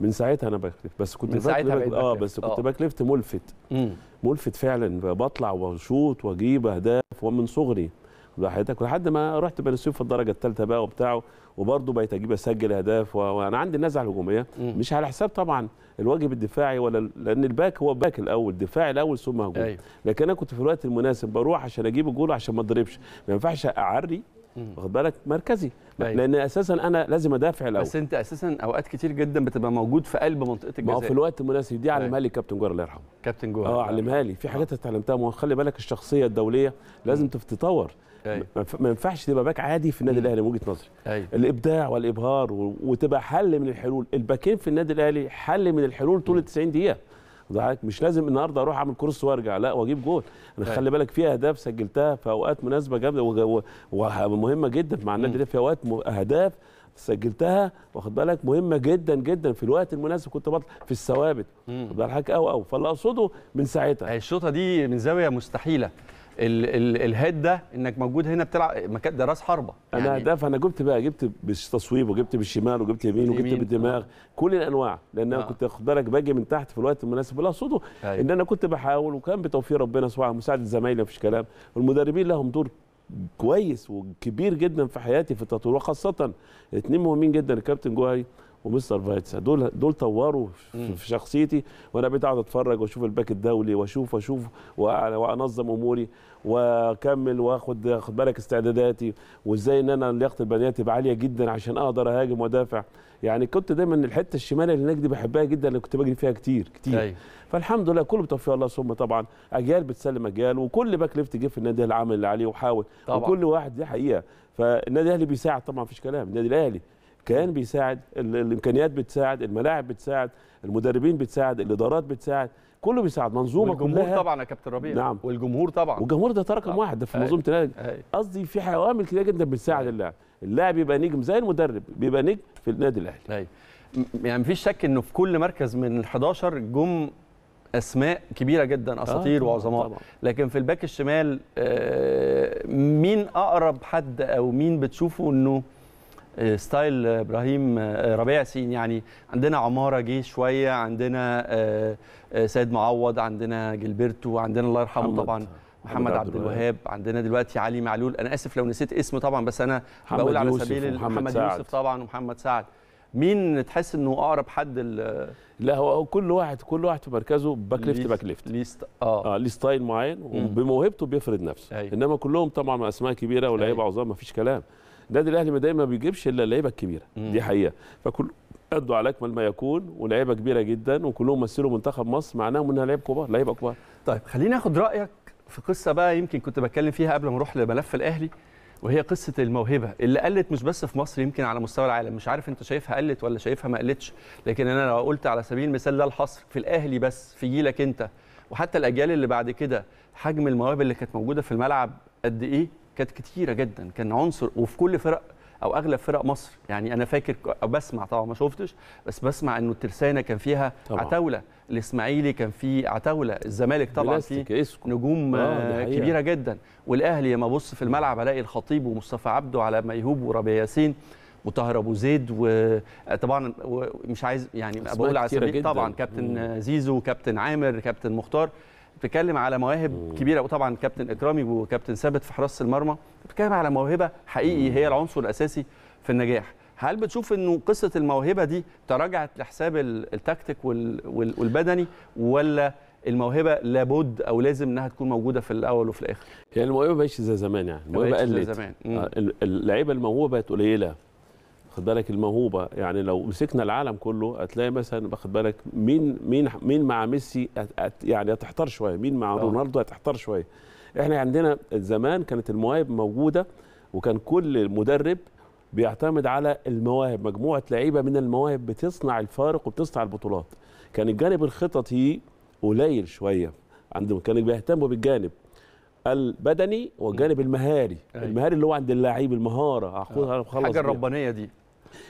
Speaker 3: من ساعتها انا باك ليفت بس كنت من ساعتها باك اه بس كنت آه. باك ليفت ملفت مم. ملفت فعلا بطلع واشوط واجيب اهداف ومن صغري لوحدك لحد ما رحت بني سويف في الدرجه الثالثه بقى وبتاعه وبرضه بقيت اجيب اسجل اهداف وانا عندي النزعه الهجوميه مش على حساب طبعا الواجب الدفاعي ولا لان الباك هو باك الاول دفاعي الاول ثم هجوم أيوه. لكن انا كنت في الوقت المناسب بروح عشان اجيب الجول عشان ما اضربش ما ينفعش اعري واخد بالك مركزي أيوة. لان اساسا انا لازم ادافع الاول بس انت اساسا اوقات كتير جدا بتبقى موجود في قلب منطقه الجزاء ما هو في الوقت المناسب دي علمها لي أيوه. كابتن جوهر الله يرحمه كابتن جوهر اه علمها لي في آه. حاجات اتعلمتها ما خلي بالك الشخصيه الدوليه لازم تتطور ما ينفعش تبقى باك عادي في النادي الاهلي من وجهه نظري أيوة. الابداع والابهار وتبقى حل من الحلول الباكين في النادي الاهلي حل من الحلول طول ال 90 دقيقه ضحك مش لازم النهارده اروح اعمل كورس وارجع لا واجيب جول انا خلي بالك في اهداف سجلتها في اوقات مناسبه جامده ومهمه جدا مع النادي الاهلي في اوقات اهداف سجلتها واخد بالك مهمه جدا جدا في الوقت المناسب كنت بطلع في الثوابت واخد او او فاللي اقصده من ساعتها الشوطه دي من زاويه مستحيله ال ال الهيد ده انك موجود هنا بتلعب ده راس حربه يعني انا اهداف انا جبت بقى جبت بالتصويب وجبت بالشمال وجبت يمين وجبت بالدماغ آه. كل الانواع لان انا آه. كنت اخد بالك باجي من تحت في الوقت المناسب اللي اقصده أيوه. ان انا كنت بحاول وكان بتوفيق ربنا سبحانه مساعده زمايلي مفيش كلام والمدربين لهم دور كويس وكبير جدا في حياتي في التطوير وخاصه اثنين مهمين جدا الكابتن جوهري ومستر فايتس دول دول طوروا في شخصيتي وانا بقيت اقعد اتفرج واشوف الباك الدولي واشوف واشوف وانظم اموري واكمل واخد خد بالك استعداداتي وازاي ان انا لياقه البدنيه تبقى عاليه جدا عشان اقدر اهاجم وادافع يعني كنت دايما الحته الشمال اللي هناك دي بحبها جدا اللي كنت بجري فيها كتير كتير أي. أيوة. فالحمد لله كله بتوفيق الله ثم طبعا اجيال بتسلم اجيال وكل باك ليفت جه في النادي الاهلي عمل اللي عليه وحاول طبعا. وكل واحد دي حقيقه فالنادي الاهلي بيساعد طبعا مفيش كلام النادي الاهلي كيان بيساعد الامكانيات بتساعد الملاعب بتساعد المدربين بتساعد الادارات بتساعد كله بيساعد منظومه والجمهور كلها طبعا يا
Speaker 1: كابتن ربيع نعم
Speaker 3: والجمهور طبعا والجمهور ده رقم آه. واحد ده في منظومه آه. النادي آه. قصدي في عوامل كتير جدا بتساعد اللاعب اللاعب يبقى نجم زي المدرب بيبقى نجم في النادي الاهلي ايوه يعني مفيش شك انه في كل مركز
Speaker 1: من ال 11 جم اسماء كبيره جدا اساطير آه وعظماء لكن في الباك الشمال آه مين اقرب حد او مين بتشوفه انه آه، ستايل ابراهيم آه، آه، ربيع سين يعني عندنا عماره جه شويه عندنا سيد معوض عندنا جلبرتو عندنا الله يرحمه طبعا محمد عبد الوهاب عندنا دلوقتي علي معلول انا اسف لو نسيت اسمه طبعا بس انا بقول على سبيل محمد يوسف طبعا ومحمد سعد مين تحس انه اقرب حد لا
Speaker 3: هو كل واحد كل واحد في مركزه باك ليفت باك ليفت ليست اه, آه ليه ستايل معين وبموهبته بيفرض نفسه أيوه. انما كلهم طبعا اسماء كبيره ولاعيبه أيوه. عظام ما فيش كلام النادي الاهلي ما دايما ما بيجيبش الا اللعيبه الكبيره دي حقيقه فكل ادوا على اكمل ما يكون ولعيبه كبيره جدا وكلهم مثلوا منتخب مصر معناهم انها لعيبه كبار لعيبه كبار طيب خليني اخد رايك في قصه
Speaker 1: بقى يمكن كنت بتكلم فيها قبل ما اروح لملف الاهلي وهي قصه الموهبه اللي قلت مش بس في مصر يمكن على مستوى العالم مش عارف انت شايفها قلت ولا شايفها ما قلتش لكن انا لو قلت على سبيل المثال لا الحصر في الاهلي بس في جيلك انت وحتى الاجيال اللي بعد كده حجم المواهب اللي كانت موجوده في الملعب قد ايه كانت كتيره جدا كان عنصر وفي كل فرق او اغلب فرق مصر يعني انا فاكر بسمع طبعا ما شفتش بس بسمع انه الترسانه كان فيها طبعا. عتاوله الاسماعيلي كان فيه عتاوله الزمالك طبعا فيه نجوم آه كبيره جدا والاهلي لما ابص في الملعب الاقي الخطيب ومصطفى عبده على ميهوب وربيع ياسين وطاهر ابو زيد وطبعا مش عايز يعني بقول على سبيل طبعا كابتن زيزو كابتن عامر كابتن مختار بتتكلم على مواهب كبيره وطبعا كابتن اكرامي وكابتن ثابت في حراسه المرمى بتتكلم على موهبه حقيقي هي العنصر الاساسي في النجاح هل بتشوف انه قصه الموهبه دي تراجعت لحساب التكتيك والبدني ولا الموهبه لابد او لازم انها تكون موجوده في الاول
Speaker 3: وفي الاخر يعني الموهبه مبقتش زي زمان يعني الموهبه قلت آه، اللعيبه الموهوبه بقت قليله خد بالك الموهوبه يعني لو مسكنا العالم كله هتلاقي مثلا واخد بالك مين مين مين مع ميسي يعني هتحتار شويه مين مع آه. رونالدو هتحتار شويه احنا عندنا زمان كانت المواهب موجوده وكان كل مدرب بيعتمد على المواهب مجموعه لعيبه من المواهب بتصنع الفارق وبتصنع البطولات كان الجانب الخططي قليل شويه عندهم كانوا بيهتموا بالجانب البدني والجانب المهاري أي. المهاري اللي هو عند اللعيب المهاره الحاجه آه. الربانيه دي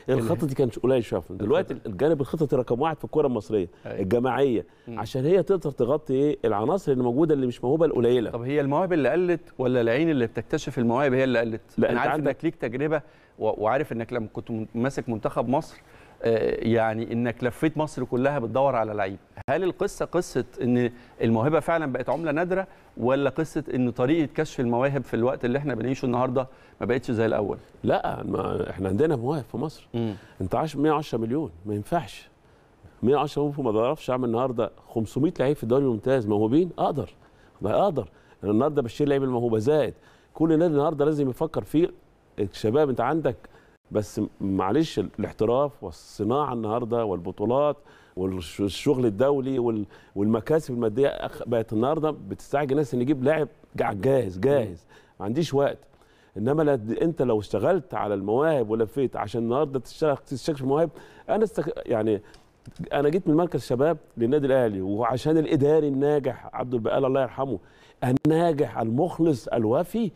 Speaker 3: يعني الخطط دي كانت قليل شويه دلوقتي الجانب الخططي رقم واحد في الكوره المصريه أيه. الجماعيه مم. عشان هي تقدر تغطي ايه العناصر اللي موجوده اللي مش موهوبه القليله طب هي المواهب اللي قلت ولا العين اللي بتكتشف المواهب هي اللي قلت لا انا عارف عندك... انك ليك تجربه وعارف
Speaker 1: انك لما كنت ماسك منتخب مصر آه، يعني انك لفيت مصر كلها بتدور على لعيب هل القصه قصه ان الموهبه فعلا بقت عمله نادره ولا قصه ان طريقه كشف المواهب في الوقت اللي احنا بنعيشه النهارده ما بقتش زي الاول لا ما
Speaker 3: احنا عندنا مواهب في مصر انت عاش 110 مليون ما ينفعش 110 مليون ما بعرفش اعمل النهارده 500 لعيب في الدوري الممتاز موهوبين اقدر ما اقدر انا النهارده بشتري لعيب الموهوبه زائد كل نادي النهارده لازم يفكر فيه الشباب انت عندك بس معلش الاحتراف والصناعه النهارده والبطولات والشغل الدولي والمكاسب الماديه بقت النهارده بتستعجل الناس ان يجيب لاعب جاهز جاهز ما عنديش وقت انما انت لو اشتغلت على المواهب ولفيت عشان النهارده تشتغل تستكشف المواهب انا استك... يعني انا جيت من مركز شباب للنادي الاهلي وعشان الاداري الناجح عبد البقال الله يرحمه الناجح المخلص الوفي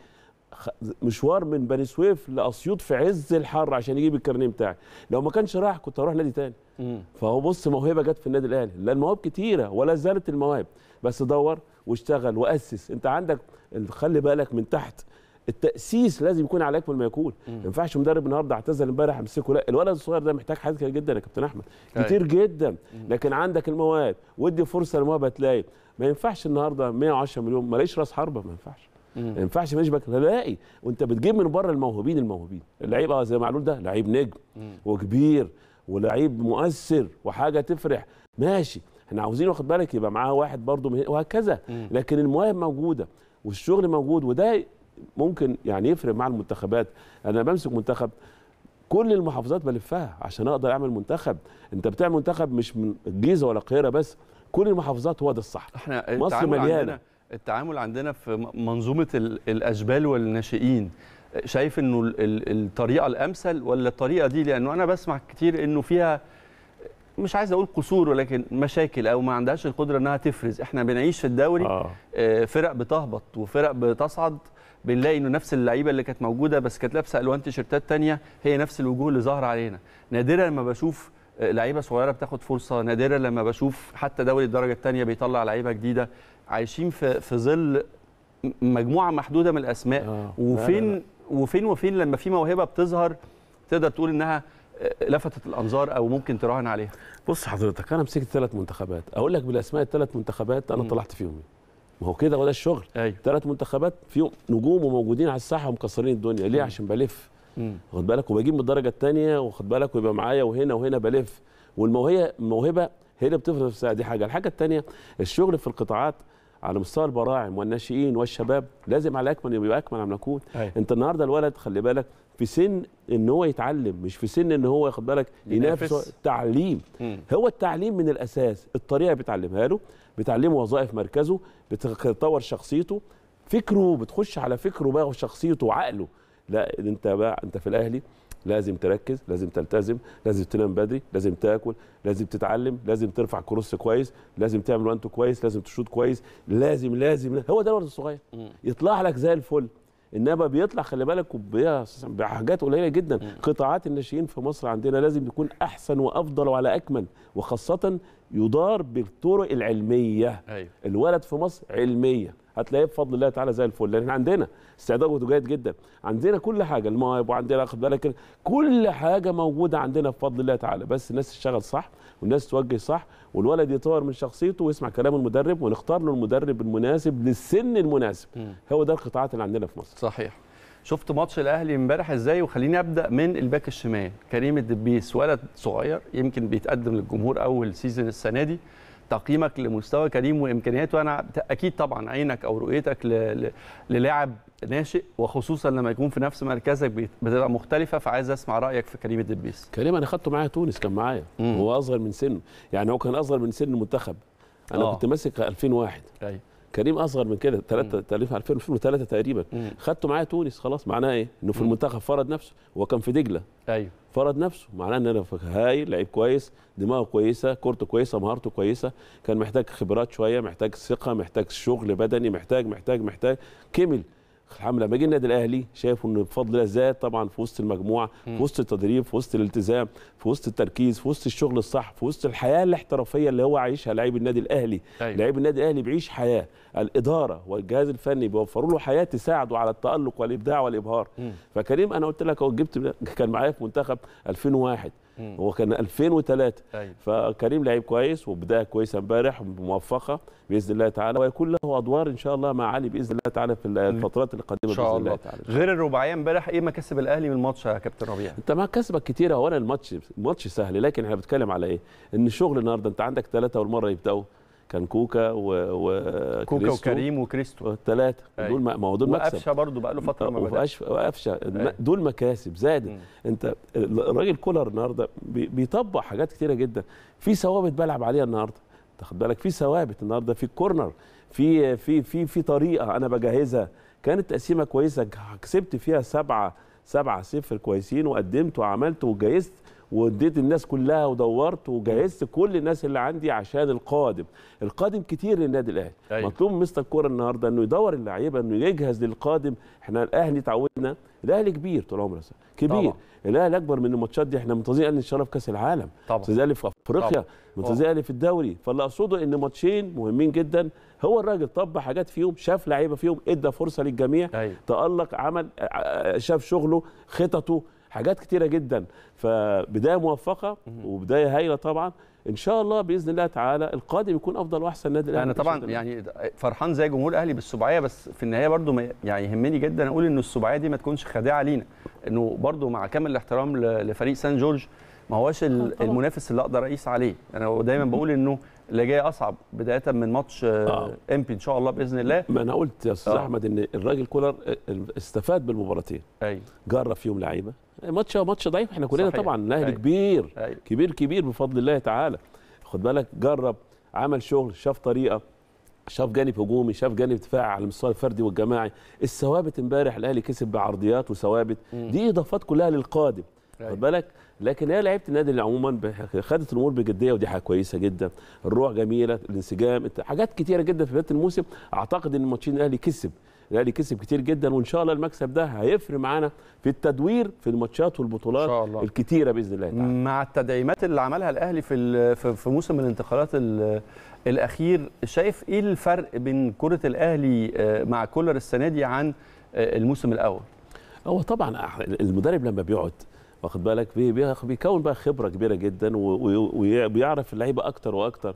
Speaker 3: مشوار من بني سويف لاسيوط في عز الحر عشان يجيب الكارنيه بتاعي لو ما كانش راح كنت هروح نادي تاني فهو بص موهبه جت في النادي الاهلي لا المواهب كتيره ولا زالت المواهب بس دور واشتغل واسس انت عندك خلي بالك من تحت التاسيس لازم يكون على اكمل ما يكون ما ينفعش مدرب النهارده اعتزل امبارح امسكه لا الولد الصغير ده محتاج حاجات كتير جدا يا كابتن احمد أيوة. كتير جدا لكن عندك المواهب ودي فرصه للمواهب هتلاقي ما ينفعش النهارده 110 مليون ماليش راس حربه ما ينفعش ما ينفعش ماشي باك تلاقي وانت بتجيب من بره الموهوبين الموهوبين اللعيب اه زي معلول ده لعيب نجم مم. وكبير ولعيب مؤثر وحاجه تفرح ماشي احنا عاوزين واخد بالك يبقى معاه واحد برده وهكذا مم. لكن المواهب موجوده والشغل موجود وده ممكن يعني يفرق مع المنتخبات انا بمسك منتخب كل المحافظات بلفها عشان اقدر اعمل منتخب انت بتعمل منتخب مش من الجيزه ولا القاهره بس كل المحافظات هو ده الصح احنا مصر مليانه
Speaker 1: التعامل عندنا في منظومه الاشبال والناشئين شايف انه الطريقه الامثل ولا الطريقه دي لانه انا بسمع كتير انه فيها مش عايز اقول قصور ولكن مشاكل او ما عندهاش القدره انها تفرز احنا بنعيش في الدوري آه. آه، فرق بتهبط وفرق بتصعد بنلاقي انه نفس اللعيبه اللي كانت موجوده بس كانت لابسه الوان تيشيرتات ثانيه هي نفس الوجوه اللي ظاهره علينا نادرا لما بشوف آه، لعيبه صغيره بتاخد فرصه نادرا لما بشوف حتى دوري الدرجه الثانيه بيطلع لعيبه جديده عايشين في في ظل مجموعه محدوده من الاسماء آه. وفين آه. وفين وفين لما في موهبه بتظهر
Speaker 3: تقدر تقول انها آه، لفتت الانظار او ممكن تراهن عليها بص حضرتك انا مسكت ثلاث منتخبات اقول لك بالاسماء الثلاث منتخبات انا م. طلعت فيهم ما هو كده وده الشغل ثلاث أيوه. منتخبات فيهم نجوم وموجودين على الساحه ومكسرين الدنيا ليه م. عشان بلف خد بالك وبجيب من الدرجه الثانيه وخد بالك ويبقى معايا وهنا وهنا بلف والموهبه الموهبه هي اللي بتفرض في الساعه دي حاجه الحاجه الثانيه الشغل في القطاعات على مستوى البراعم والناشئين والشباب لازم على اكمل يبقى اكمل عم نكون أي. أيوة. انت النهارده الولد خلي بالك في سن ان هو يتعلم مش في سن ان هو ياخد بالك ينافس تعليم هو التعليم من الاساس الطريقه بتعلمها له بتعلمه وظائف مركزه بتطور شخصيته فكره بتخش على فكره بقى وشخصيته وعقله لا انت بقى انت في الاهلي لازم تركز لازم تلتزم لازم تنام بدري لازم تاكل لازم تتعلم لازم ترفع كروس كويس لازم تعمل وانت كويس لازم تشوط كويس لازم لازم هو ده الولد الصغير يطلع لك زي الفل انما بيطلع خلي بالك بحاجات قليله جدا قطاعات الناشئين في مصر عندنا لازم يكون احسن وافضل وعلى اكمل وخاصه يدار بالطرق العلميه أيوه. الولد في مصر علميه هتلاقيه بفضل الله تعالى زي الفل لان عندنا استعداد جيد جدا عندنا كل حاجه المايب وعندنا خد بالك كل حاجه موجوده عندنا بفضل الله تعالى بس الناس تشتغل صح والناس توجه صح والولد يطور من شخصيته ويسمع كلام المدرب ونختار له المدرب المناسب للسن المناسب هو ده القطاعات اللي عندنا في مصر صحيح شفت ماتش الاهلي امبارح ازاي وخليني ابدا من الباك
Speaker 1: الشمال كريم الدبيس ولد صغير يمكن بيتقدم للجمهور اول سيزون السنه دي تقييمك لمستوى كريم وامكانياته انا اكيد طبعا عينك او رؤيتك للاعب ناشئ وخصوصا لما يكون في نفس مركزك بتبقى مختلفه فعايز اسمع
Speaker 3: رايك في كريم الدبيس كريم انا خدته معايا تونس كان معايا هو اصغر من سنه يعني هو كان اصغر من سن المنتخب انا أوه. كنت ماسك 2001 ايوه كريم اصغر من كده 3 تقريبا 2003 تقريبا خدته معايا تونس خلاص معناها ايه؟ انه في المنتخب فرض نفسه وكان كان في دجله ايوه فرض نفسه معناه ان انا هاي لعيب كويس دماغه كويسه كورته كويسه مهارته كويسه كان محتاج خبرات شويه محتاج ثقه محتاج شغل بدني محتاج محتاج محتاج كمل الحمد لما جه النادي الاهلي شافوا ان بفضل الله زاد طبعا في وسط المجموعه في وسط التدريب في وسط الالتزام في وسط التركيز في وسط الشغل الصح في وسط الحياه الاحترافيه اللي هو عايشها لعيب النادي الاهلي أيوة. لعيب النادي الاهلي بيعيش حياه الاداره والجهاز الفني بيوفروا له حياه تساعده على التالق والابداع والابهار مم. فكريم انا قلت لك هو جبت كان معايا في منتخب 2001 هو كان 2003 أيوة. طيب. فكريم لعيب كويس وبدايه كويسه امبارح وموفقه باذن الله تعالى ويكون له ادوار ان شاء الله مع علي باذن الله تعالى في الفترات القادمه ان شاء الله, الله تعالى غير الرباعيه امبارح ايه مكاسب الاهلي من الماتش يا كابتن ربيع انت معاك كسبك كتيره هو انا الماتش ماتش سهل لكن احنا بنتكلم على ايه ان الشغل النهارده انت عندك ثلاثه والمره يبداوا كان كوكا و, و... كوكا وكريم وكريستو الثلاثه دول ما هو دول مكسب وقفشه برضه بقى له فتره ما اه، بدأش وقفشه دول مكاسب زادت انت الراجل كولر النهارده بيطبق حاجات كتيره جدا في ثوابت بلعب عليها النهارده تاخد بالك في ثوابت النهارده في الكورنر في في في في طريقه انا بجهزها كانت تقسيمه كويسه كسبت فيها سبعه سبعه صفر كويسين وقدمت وعملت وجهزت واديت الناس كلها ودورت وجهزت كل الناس اللي عندي عشان القادم القادم كتير للنادي الاهلي أيوة. مطلوب مستر الكوره النهارده انه يدور اللعيبه انه يجهز للقادم احنا الاهلي اتعودنا الاهلي كبير طول عمره كبير طبعا. الاهلي اكبر من الماتشات دي احنا منتظرين ان شاء الله في كاس العالم منتظرين في افريقيا منتظرين الاهلي في الدوري فاللي اقصده ان ماتشين مهمين جدا هو الراجل طب حاجات فيهم شاف لعيبه فيهم ادى فرصه للجميع أيوة. تالق عمل شاف شغله خططه حاجات كتيره جدا فبدايه موفقه وبدايه هايله طبعا ان شاء الله باذن الله تعالى القادم يكون افضل واحسن نادي الاهلي انا طبعا يعني فرحان زي جمهور الاهلي بالسبعيه بس في النهايه
Speaker 1: برضو يعني يهمني جدا اقول ان السبعيه دي ما تكونش خادعه لينا انه برضو مع كامل الاحترام لفريق سان جورج ما هواش آه، المنافس اللي اقدر اقيس عليه انا دايما بقول انه
Speaker 3: اللي جايه اصعب بدايه من ماتش آه،, آه. امبي ان شاء الله باذن الله ما انا قلت يا استاذ آه. احمد ان الراجل كولر آه، استفاد بالمباراتين ايوه جرب فيهم لعيبه ماتش ماتش ضعيف احنا كلنا صحيح. طبعا الاهلي كبير أي. كبير كبير بفضل الله تعالى خد بالك جرب عمل شغل شاف طريقه شاف جانب هجومي شاف جانب دفاعي على المستوى الفردي والجماعي الثوابت امبارح الاهلي كسب بعرضيات وثوابت دي اضافات كلها للقادم خد أيوة. بالك لكن هي لعيبه النادي عموما خدت الامور بجديه ودي حاجه كويسه جدا الروح جميله الانسجام حاجات كتيره جدا في بدايه الموسم اعتقد ان ماتشين الاهلي كسب الاهلي كسب كتير جدا وان شاء الله المكسب ده هيفرق معانا في التدوير في الماتشات والبطولات إن شاء الله. الكتيره باذن الله تعالى مع التدعيمات اللي عملها الاهلي في في موسم الانتقالات
Speaker 1: الاخير شايف ايه الفرق بين كره الاهلي آه، مع كولر السنه
Speaker 3: دي عن آه، الموسم الاول هو طبعا المدرب لما بيقعد واخد بالك بيكون بقى خبره كبيره جدا وبيعرف اللعيبه اكتر واكتر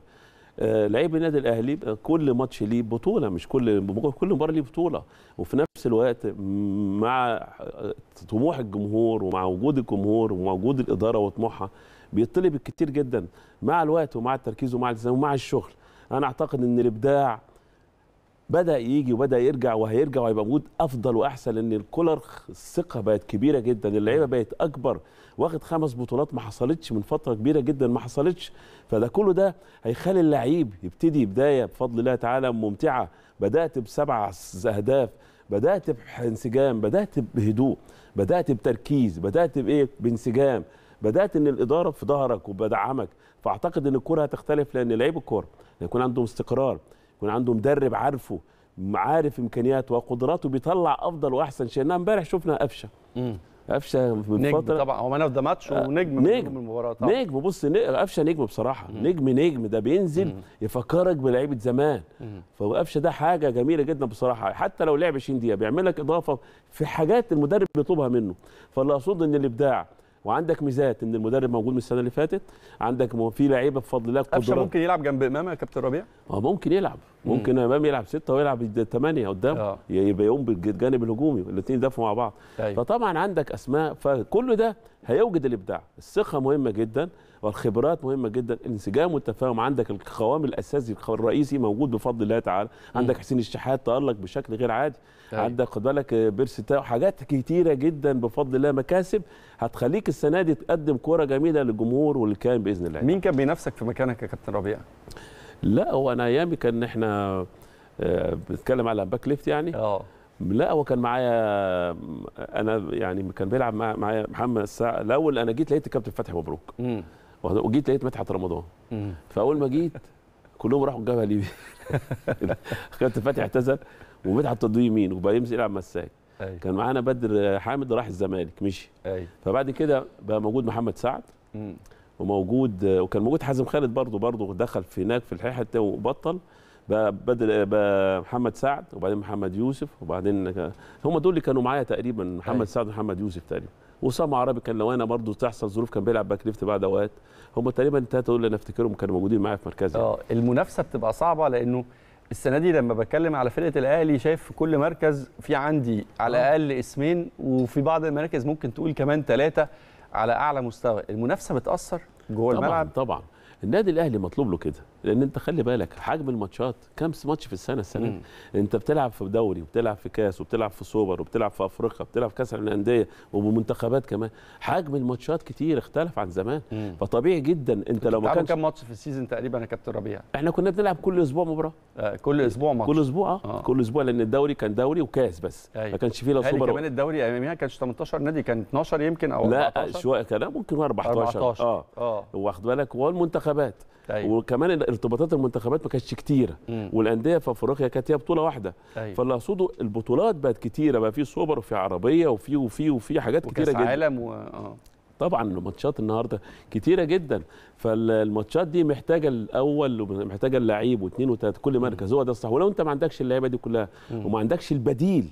Speaker 3: آه، لعيب النادي الاهلي كل ماتش ليه بطوله مش كل كل مباراه ليه بطوله وفي نفس الوقت مع طموح الجمهور ومع وجود الجمهور ومع وجود الاداره وطموحها بيطلب الكتير جدا مع الوقت ومع التركيز ومع ومع الشغل انا اعتقد ان الابداع بدا يجي وبدا يرجع وهيرجع وهيبقى موجود افضل واحسن لان الكولر الثقه بقت كبيره جدا اللعيبه بقت اكبر واخد خمس بطولات ما حصلتش من فتره كبيره جدا ما حصلتش فده كله ده هيخلي اللعيب يبتدي بدايه بفضل الله تعالى ممتعه بدات بسبع اهداف بدات بانسجام بدات بهدوء بدات بتركيز بدات بايه بانسجام بدات ان الاداره في ظهرك وبدعمك فاعتقد ان الكوره هتختلف لان لعيب الكوره هيكون عندهم استقرار يكون عنده مدرب عارفه عارف امكانياته وقدراته بيطلع افضل واحسن شيء انما امبارح شفنا قفشه قفشه من نجم فتره طبعا هو مان اوف ذا ماتش ونجم نجم من المباراه طبعا نجم بص قفشه نجم بصراحه مم. نجم نجم ده بينزل مم. يفكرك بلعيبه زمان فقفشه ده حاجه جميله جدا بصراحه حتى لو لعب 20 دقيقه بيعمل لك اضافه في حاجات المدرب بيطلبها منه فاللي اقصد ان الابداع وعندك ميزات ان المدرب موجود من السنه اللي فاتت عندك في لعيبه بفضل الله قدرات ممكن يلعب جنب امام يا كابتن ربيع؟ ممكن يلعب ممكن امام يلعب سته ويلعب ثمانيه قدامه آه. يبقى يقوم بالجانب الهجومي الاثنين يدافعوا مع بعض أيوه. فطبعا عندك اسماء فكل ده هيوجد الابداع الثقه مهمه جدا والخبرات مهمه جدا الانسجام والتفاهم عندك القوام الاساسي الرئيسي موجود بفضل الله تعالى عندك حسين الشحات تالق بشكل غير عادي أيوه. عندك خد بالك آه، بيرسي تاو حاجات كتيره جدا بفضل الله مكاسب هتخليك السنه دي تقدم كوره جميله للجمهور والكيان باذن الله مين كان بينافسك في مكانك يا كابتن ربيع لا هو انا ايامي كان احنا آه، بنتكلم على باك ليفت يعني اه لا هو كان معايا آه، انا يعني كان بيلعب معايا محمد الساعه الاول انا جيت لقيت الكابتن فتحي مبروك وجيت لقيت مدحت رمضان مم. فاول ما جيت كلهم راحوا الجبهه الليبيه الكابتن فتحي اعتزل ومدحت تضييع يمين وبقى يمسك يلعب مساك أي. كان معانا بدر حامد راح الزمالك مشي أي. فبعد كده بقى موجود محمد سعد مم. وموجود وكان موجود حازم خالد برضه برضه دخل في هناك في الحيحة وبطل بقى بدل بقى محمد سعد وبعدين محمد يوسف وبعدين هم دول اللي كانوا معايا تقريبا محمد أي. أيوة. سعد ومحمد يوسف تقريبا وسام عربي كان لو انا برضه تحصل ظروف كان بيلعب باك ليفت بعد اوقات هم تقريبا الثلاثه دول اللي انا افتكرهم كانوا موجودين معايا في مركزي اه المنافسه بتبقى صعبه لانه السنه دي لما بتكلم على فرقه الاهلي شايف في كل مركز
Speaker 1: في عندي على آه. الاقل اسمين وفي بعض المراكز ممكن تقول كمان ثلاثه على
Speaker 3: اعلى مستوى المنافسه بتاثر جوه طبعًا الملعب طبعا النادي الاهلي مطلوب له كده لان انت خلي بالك حجم الماتشات كام ماتش في السنه السنه مم. انت بتلعب في دوري وبتلعب في كاس وبتلعب في سوبر وبتلعب في افريقيا وبتلعب في كاس الانديه وبمنتخبات كمان حجم الماتشات كتير اختلف عن زمان مم. فطبيعي جدا انت لو ما كانش كام ماتش في السيزون تقريبا يا كابتن ربيع احنا كنا بنلعب كل اسبوع مباراه آه كل اسبوع ماتش كل اسبوع آه. آه. كل اسبوع لان الدوري كان دوري وكاس بس أيوه. ما كانش فيه لا سوبر كمان
Speaker 1: الدوري اياميها كانش 18 نادي كان 12 يمكن او لا شويه
Speaker 3: كلام ممكن 14 14 اه, آه. واخد بالك والمنتخبات أيوة. وكمان ارتباطات المنتخبات ما كانتش كتيره والانديه في افريقيا كانت هي بطوله واحده أيوة. فاللي اقصده البطولات بقت كتيره بقى في سوبر وفي عربيه وفي وفي وفي حاجات كتيره جدا وكاس عالم و... آه. طبعا الماتشات النهارده كتيره جدا فالماتشات دي محتاجه الاول ومحتاجه اللعيب واثنين وثلاثه كل مركز هو ده الصح ولو انت ما عندكش اللعيبه دي كلها مم. وما عندكش البديل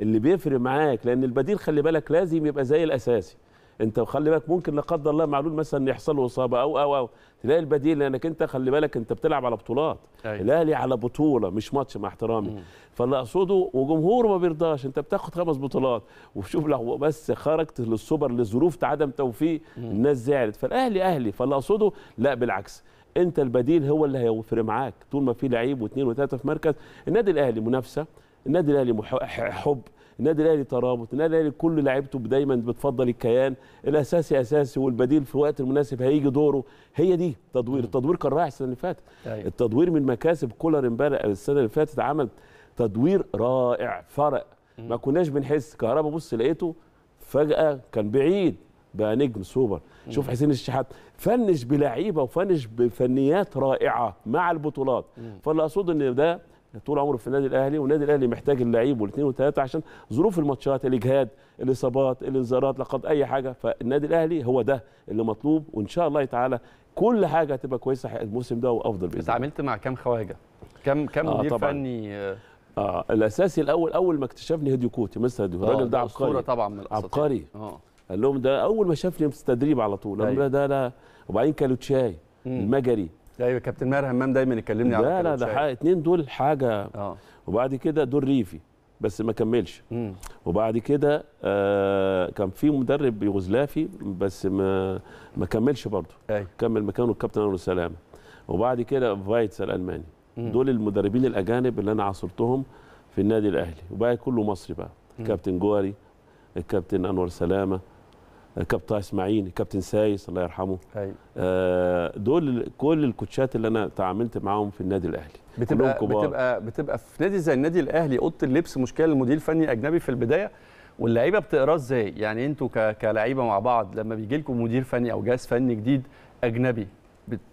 Speaker 3: اللي بيفرق معاك لان البديل خلي بالك لازم يبقى زي الاساسي انت خلي بالك ممكن لا قدر الله معلول مثلا يحصل له اصابه او او او تلاقي البديل لانك انت خلي بالك انت بتلعب على بطولات أيوة. الاهلي على بطوله مش ماتش مع احترامي فاللي اقصده وجمهوره ما بيرضاش انت بتاخد خمس بطولات وشوف لو بس خرجت للسوبر لظروف عدم توفيق الناس زعلت فالاهلي اهلي فاللي اقصده لا بالعكس انت البديل هو اللي هيوفر معاك طول ما في لعيب واثنين وثلاثه في مركز النادي الاهلي منافسه النادي الاهلي حب النادي الاهلي ترابط النادي الاهلي كل لعيبته دايما بتفضل الكيان الاساسي اساسي والبديل في الوقت المناسب هيجي دوره هي دي تدوير التدوير كان رائع السنه اللي فاتت أيوة. التدوير من مكاسب كولر امبارح السنه اللي فاتت عمل تدوير رائع فرق ما كناش بنحس كهربا بص لقيته فجاه كان بعيد بقى نجم سوبر شوف حسين الشحات فنش بلعيبه وفنش بفنيات رائعه مع البطولات فاللي اقصده ان ده يعني طول عمره في النادي الاهلي والنادي الاهلي محتاج اللعيب والاثنين والثلاثه عشان ظروف الماتشات الاجهاد الاصابات الانذارات لقد اي حاجه فالنادي الاهلي هو ده اللي مطلوب وان شاء الله تعالى كل حاجه هتبقى كويسه الموسم ده وافضل باذن الله اتعاملت مع كام خواجه كم كم آه مدير فني آه آه الاساسي الاول اول ما اكتشفني هديو كوتي مستر هديو آه، الراجل ده عبقري طبعا من عبقري اه قال لهم ده اول ما شافني في التدريب على طول قال طيب. ده لا وبعدين كالوتشاي المجري ايوه كابتن ماهر همام دايما يكلمني على لا لا ده حاجه اتنين دول حاجه اه وبعد كده دور ريفي بس ما كملش مم. وبعد كده آه كان في مدرب يوغوسلافي بس ما ما كملش برضه كمل مكانه الكابتن انور سلامه وبعد كده فايتس الالماني مم. دول المدربين الاجانب اللي انا عاصرتهم في النادي الاهلي وباقي كله مصري بقى الكابتن جواري الكابتن انور سلامه كابتن اسماعيل كابتن سايس الله يرحمه آه دول كل الكوتشات اللي انا تعاملت معاهم في النادي الاهلي بتبقى كبار.
Speaker 1: بتبقى بتبقى في نادي زي النادي الاهلي اوضه اللبس مشكله المدير الفني اجنبي في البدايه واللعيبه بتقراه ازاي يعني انتوا كلعيبه مع بعض لما بيجي لكم مدير فني او جهاز فني جديد اجنبي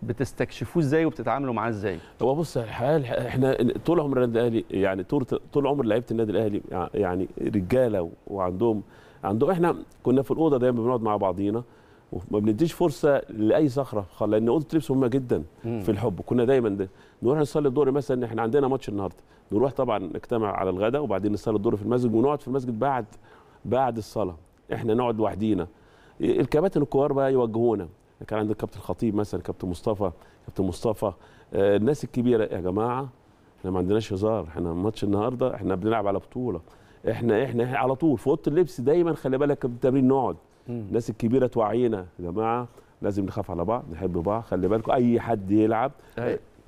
Speaker 1: بتستكشفوه ازاي وبتتعاملوا معاه ازاي؟
Speaker 3: هو بص الحال احنا طول عمر النادي الاهلي يعني طول طول عمر لعيبه النادي الاهلي يعني رجاله وعندهم عنده احنا كنا في الاوضه دايما بنقعد مع بعضينا وما بنديش فرصه لاي صخره لان اوضه لبس مهمه جدا مم. في الحب كنا دايما ده. نروح نصلي الظهر مثلا احنا عندنا ماتش النهارده نروح طبعا نجتمع على الغداء وبعدين نصلي الظهر في المسجد ونقعد في المسجد بعد بعد الصلاه احنا نقعد لوحدينا الكباتن الكبار بقى يوجهونا كان عند الكابتن الخطيب مثلا كابتن مصطفى كابتن مصطفى آه، الناس الكبيره يا جماعه احنا ما عندناش هزار احنا ماتش النهارده احنا بنلعب على بطوله احنا احنا على طول في اوضه اللبس دايما خلي بالك التمرين نقعد الناس الكبيره توعينا يا جماعه لازم نخاف على بعض نحب بعض خلي بالكم اي حد يلعب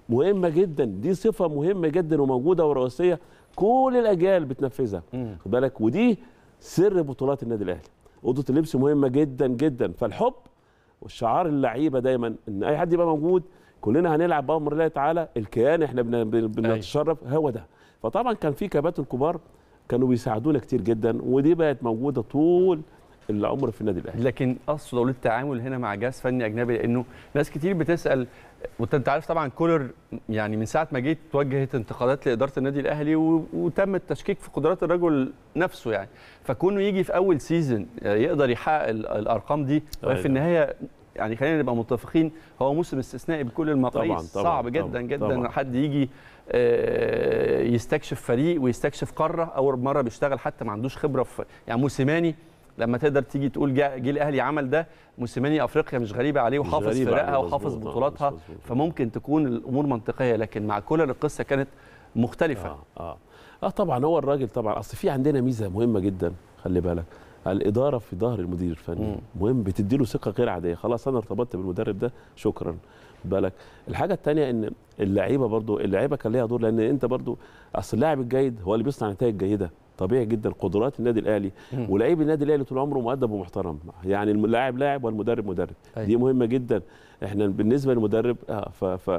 Speaker 3: مهمه جدا دي صفه مهمه جدا وموجوده ورئيسيه كل الاجيال بتنفذها خد بالك ودي سر بطولات النادي الاهلي اوضه اللبس مهمه جدا جدا فالحب والشعار اللعيبه دايما ان اي حد يبقى موجود كلنا هنلعب بامر الله تعالى الكيان احنا بنتشرف هو ده فطبعا كان في كباتن كبار كانوا بيساعدونا كتير جدا ودي بقت موجوده طول العمر في النادي الاهلي لكن اصله
Speaker 1: للتعامل هنا مع جهاز فني اجنبي لانه ناس كتير بتسال وانت عارف طبعا كولر يعني من ساعه ما جيت توجهت انتقادات لاداره النادي الاهلي وتم التشكيك في قدرات الرجل نفسه يعني فكونه يجي في اول سيزون يقدر يحقق الارقام دي أيوة. وفي النهايه يعني خلينا نبقى متفقين هو موسم استثنائي بكل المقاييس صعب جدا طبعًا جدا طبعًا حد يجي آه، يستكشف فريق ويستكشف قاره اول مره بيشتغل حتى ما عندوش خبره في يعني موسيماني لما تقدر تيجي تقول جه الاهلي عمل ده موسيماني افريقيا مش غريبه عليه وحافظ فرقها وحافظ بطولاتها فممكن تكون الامور منطقيه
Speaker 3: لكن مع كولر القصه كانت مختلفه اه اه, آه طبعا هو الراجل طبعا اصل في عندنا ميزه مهمه جدا خلي بالك الاداره في ظهر المدير الفني مم. مهم بتدي له ثقه غير عاديه خلاص انا ارتبطت بالمدرب ده شكرا بالك الحاجه الثانيه ان اللعيبه برضو اللعيبه كان ليها دور لان انت برضو اصل اللاعب الجيد هو اللي بيصنع نتائج جيده طبيعي جدا قدرات النادي الاهلي ولعيب النادي الاهلي طول عمره مؤدب ومحترم يعني اللاعب لاعب والمدرب مدرب أيوة. دي مهمه جدا احنا بالنسبه للمدرب اه ف, ف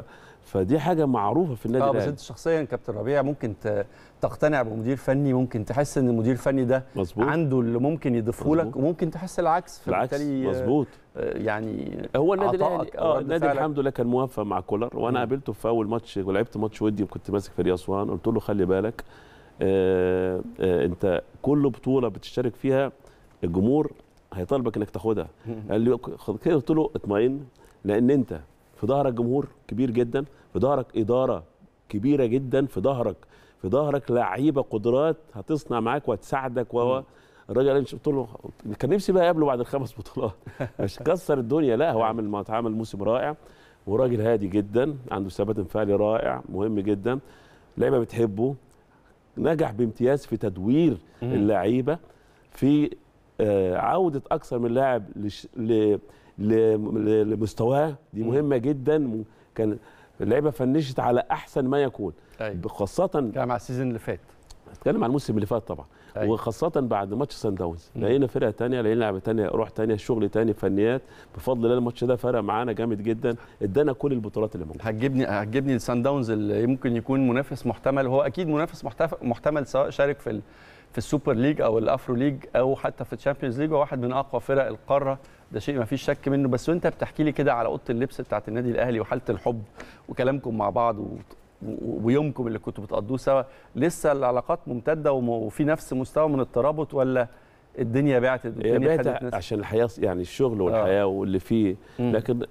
Speaker 3: فدي حاجه
Speaker 1: معروفه في النادي آه، الاهلي اه بس انت شخصيا كابتن ربيع ممكن تقتنع بمدير فني ممكن تحس ان المدير الفني ده مزبوط. عنده اللي ممكن يضيفه لك وممكن تحس العكس فبالتالي آه، مظبوط آه، يعني
Speaker 3: هو النادي الاهلي اه النادي الحمد لله كان موافق مع كولر وانا قابلته في اول ماتش ولعبت ماتش ودي وكنت ماسك فريق اسوان قلت له خلي بالك آه آه انت كل بطوله بتشترك فيها الجمهور هيطالبك انك تاخدها قال لي قلت له اطمئن لان انت في ظهرك جمهور كبير جدا في ظهرك اداره كبيره جدا في ظهرك في ظهرك لعيبه قدرات هتصنع معاك وهتساعدك وهو الراجل انا قلت له كان نفسي بقى اقابله بعد الخمس بطولات مش كسر الدنيا لا هو عامل عامل موسم رائع وراجل هادي جدا عنده ثبات انفعالي رائع مهم جدا لعيبه بتحبه نجح بامتياز في تدوير اللعيبه في آه، عوده اكثر من لاعب لمستواه دي مهمه جدا كان اللعيبه فنشت على احسن ما يكون أيوة. خاصه كان مع السيزون اللي فات اتكلم عن الموسم اللي فات طبعا أيوة. وخاصه بعد ماتش سان داونز لقينا فرقه ثانيه لقينا لعبه ثانيه روح ثانيه شغل ثاني فنيات بفضل الله الماتش ده فرق معانا جامد جدا ادانا كل البطولات اللي موجوده هتجيبني هتجيبني لسان
Speaker 1: داونز اللي ممكن يكون منافس محتمل هو اكيد منافس محتمل سواء شارك في في السوبر ليج او الافرو ليج او حتى في الشامبيونز ليج هو واحد من اقوى فرق القاره ده شيء ما فيش شك منه بس وانت بتحكي لي كده على اوضه اللبس بتاعه النادي الاهلي وحاله الحب وكلامكم مع بعض و... ويومكم اللي كنتوا بتقضوه سوا لسه العلاقات ممتده وفي نفس مستوى من الترابط ولا الدنيا بعتت الدنيا بعتت عشان
Speaker 3: الحياه يعني الشغل آه. والحياه آه. واللي فيه لكن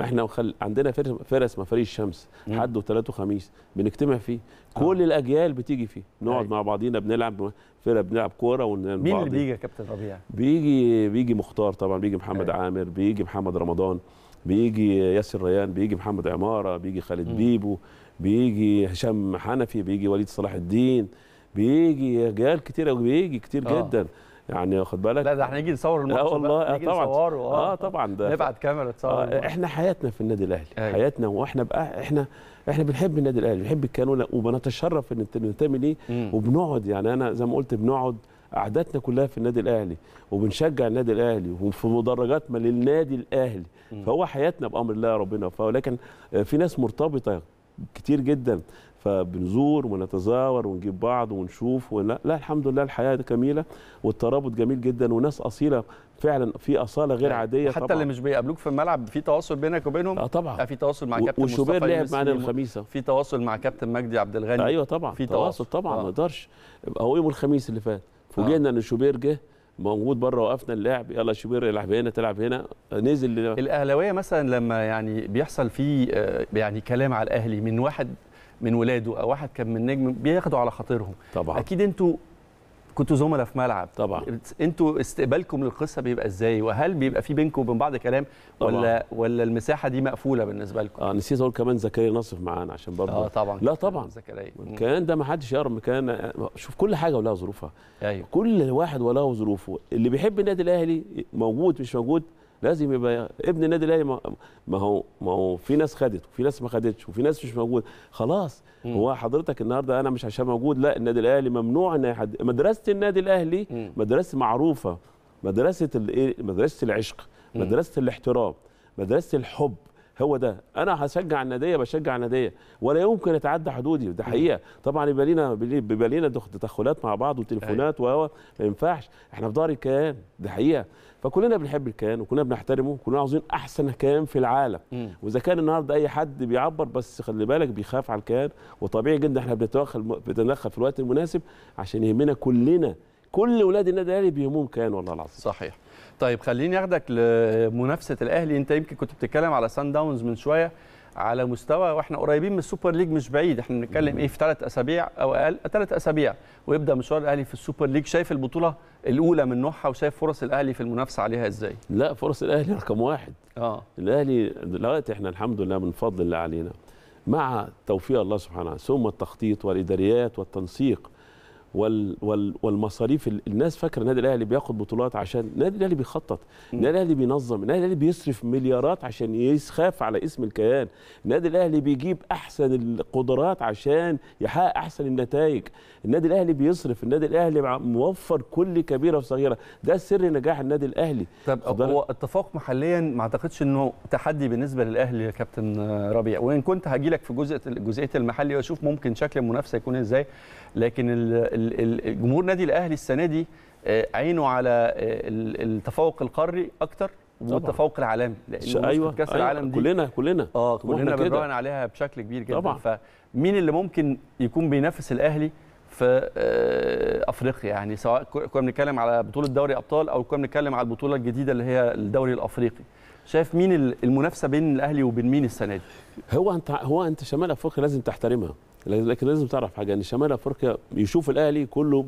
Speaker 3: احنا وخل... عندنا فرس فرس فريق الشمس حد وثلاث وخميس بنجتمع فيه آه. كل آه. الاجيال بتيجي فيه نقعد أي. مع بعضينا بنلعب فرقه بنلعب كوره ون... مين اللي بيجي يا كابتن ربيع بيجي بيجي مختار طبعا بيجي محمد أي. عامر بيجي محمد رمضان بيجي ياسر ريان بيجي محمد عماره بيجي خالد م. بيبو بيجي هشام حنفي بيجي وليد صلاح الدين بيجي اجيال كتير بيجي كتير آه. جدا يعني واخد بالك لا ده احنا نيجي نصور الماتش اه والله اه طبعا آه،, اه, طبعا ده نبعت كاميرا تصور آه احنا حياتنا في النادي الاهلي أيه. حياتنا واحنا بقى احنا احنا بنحب النادي الاهلي بنحب الكانون وبنتشرف ان ننتمي ليه وبنقعد يعني انا زي ما قلت بنقعد قعدتنا كلها في النادي الاهلي وبنشجع النادي الاهلي وفي مدرجاتنا للنادي الاهلي فهو حياتنا بامر الله ربنا ولكن آه، في ناس مرتبطه كتير جدا فبنزور ونتزاور ونجيب بعض ونشوف ولا لا الحمد لله الحياه جميله والترابط جميل جدا وناس اصيله فعلا في اصاله غير آه، عاديه حتى طبعا. اللي مش
Speaker 1: بيقابلوك في الملعب في تواصل بينك وبينهم اه طبعا آه، في تواصل مع كابتن مصطفى لعب معانا الخميسه في
Speaker 3: تواصل مع كابتن مجدي عبد الغني ايوه طبعا في تواصل, طبعا آه. ما اقدرش هو يوم الخميس اللي فات آه. فوجئنا آه. ان شوبير جه موجود بره وقفنا اللاعب يلا شوبير العب هنا تلعب هنا نزل
Speaker 1: الاهلاويه مثلا لما يعني بيحصل في يعني كلام على الاهلي من واحد من ولاده او واحد كان من نجم بياخدوا على خاطرهم طبعا اكيد انتوا كنتوا زملاء في ملعب طبعا انتوا استقبالكم للقصه بيبقى ازاي وهل بيبقى في بينكم وبين بعض
Speaker 3: كلام طبعا. ولا ولا المساحه دي مقفوله بالنسبه لكم اه نسيت اقول كمان زكريا نصف معانا عشان برضه اه طبعا لا طبعا زكريا كان ده ما حدش من كان شوف كل حاجه ولها ظروفها ايوه كل واحد وله ظروفه اللي بيحب النادي الاهلي موجود مش موجود لازم يبقى ابن النادي الاهلي ما هو ما هو في ناس خدت وفي ناس ما خدتش وفي ناس مش موجود خلاص مم. هو حضرتك النهارده انا مش عشان موجود لا النادي الاهلي ممنوع ان حد مدرسه النادي الاهلي مم. مدرسه معروفه مدرسه الايه مدرسه العشق مدرسه الاحترام مدرسه الحب هو ده انا هشجع الناديه بشجع الناديه ولا يمكن اتعدى حدودي ده حقيقه طبعا يبقى لينا بيبقى لينا تدخلات مع بعض وتليفونات أيوة. و ما ينفعش احنا في دار الكيان ده حقيقه فكلنا بنحب الكيان وكلنا بنحترمه وكلنا عاوزين احسن كيان في العالم واذا كان النهارده اي حد بيعبر بس خلي بالك بيخاف على الكيان وطبيعي جدا احنا بنتدخل بنتدخل في الوقت المناسب عشان يهمنا كلنا كل اولاد النادي الاهلي بيهمهم كيان والله العظيم صحيح طيب خليني اخدك لمنافسه
Speaker 1: الاهلي انت يمكن كنت بتتكلم على سان داونز من شويه على مستوى واحنا قريبين من السوبر ليج مش بعيد احنا بنتكلم ايه في ثلاث اسابيع او اقل ثلاث اسابيع ويبدا مشوار الاهلي في السوبر ليج شايف البطوله الاولى من نوعها وشايف فرص الاهلي في المنافسه عليها ازاي
Speaker 3: لا فرص الاهلي رقم واحد اه الاهلي دلوقتي احنا الحمد لله من فضل الله علينا مع توفيق الله سبحانه ثم التخطيط والاداريات والتنسيق وال وال والمصاريف الناس فاكره النادي الاهلي بياخد بطولات عشان النادي الاهلي بيخطط النادي الاهلي بينظم النادي الاهلي بيصرف مليارات عشان يخاف على اسم الكيان النادي الاهلي بيجيب احسن القدرات عشان يحقق احسن النتائج النادي الاهلي بيصرف النادي الاهلي موفر كل كبيره وصغيره ده سر نجاح النادي الاهلي طب هو اتفاق محليا
Speaker 1: ما اعتقدش انه تحدي بالنسبه للاهلي يا كابتن ربيع وان كنت هجيلك في جزء جزئيه المحلي واشوف ممكن شكل المنافسه يكون ازاي لكن ال الجمهور نادي الاهلي السنه دي آه، عينه على آه، التفوق القاري اكتر والتفوق العالمي لان أيوة كاس أيوة العالم دي كلنا كلنا اه كلنا بنراهن عليها بشكل كبير جدا طبعا. فمين اللي ممكن يكون بينافس الاهلي في آه، افريقيا يعني سواء كنا بنتكلم على بطوله دوري ابطال او كنا بنتكلم على البطوله الجديده اللي هي الدوري الافريقي
Speaker 3: شايف مين المنافسه بين الاهلي وبين مين السنه دي هو انت هو انت شمال افريقيا لازم تحترمها لكن لازم تعرف حاجه ان شمال افريقيا يشوف الاهلي كله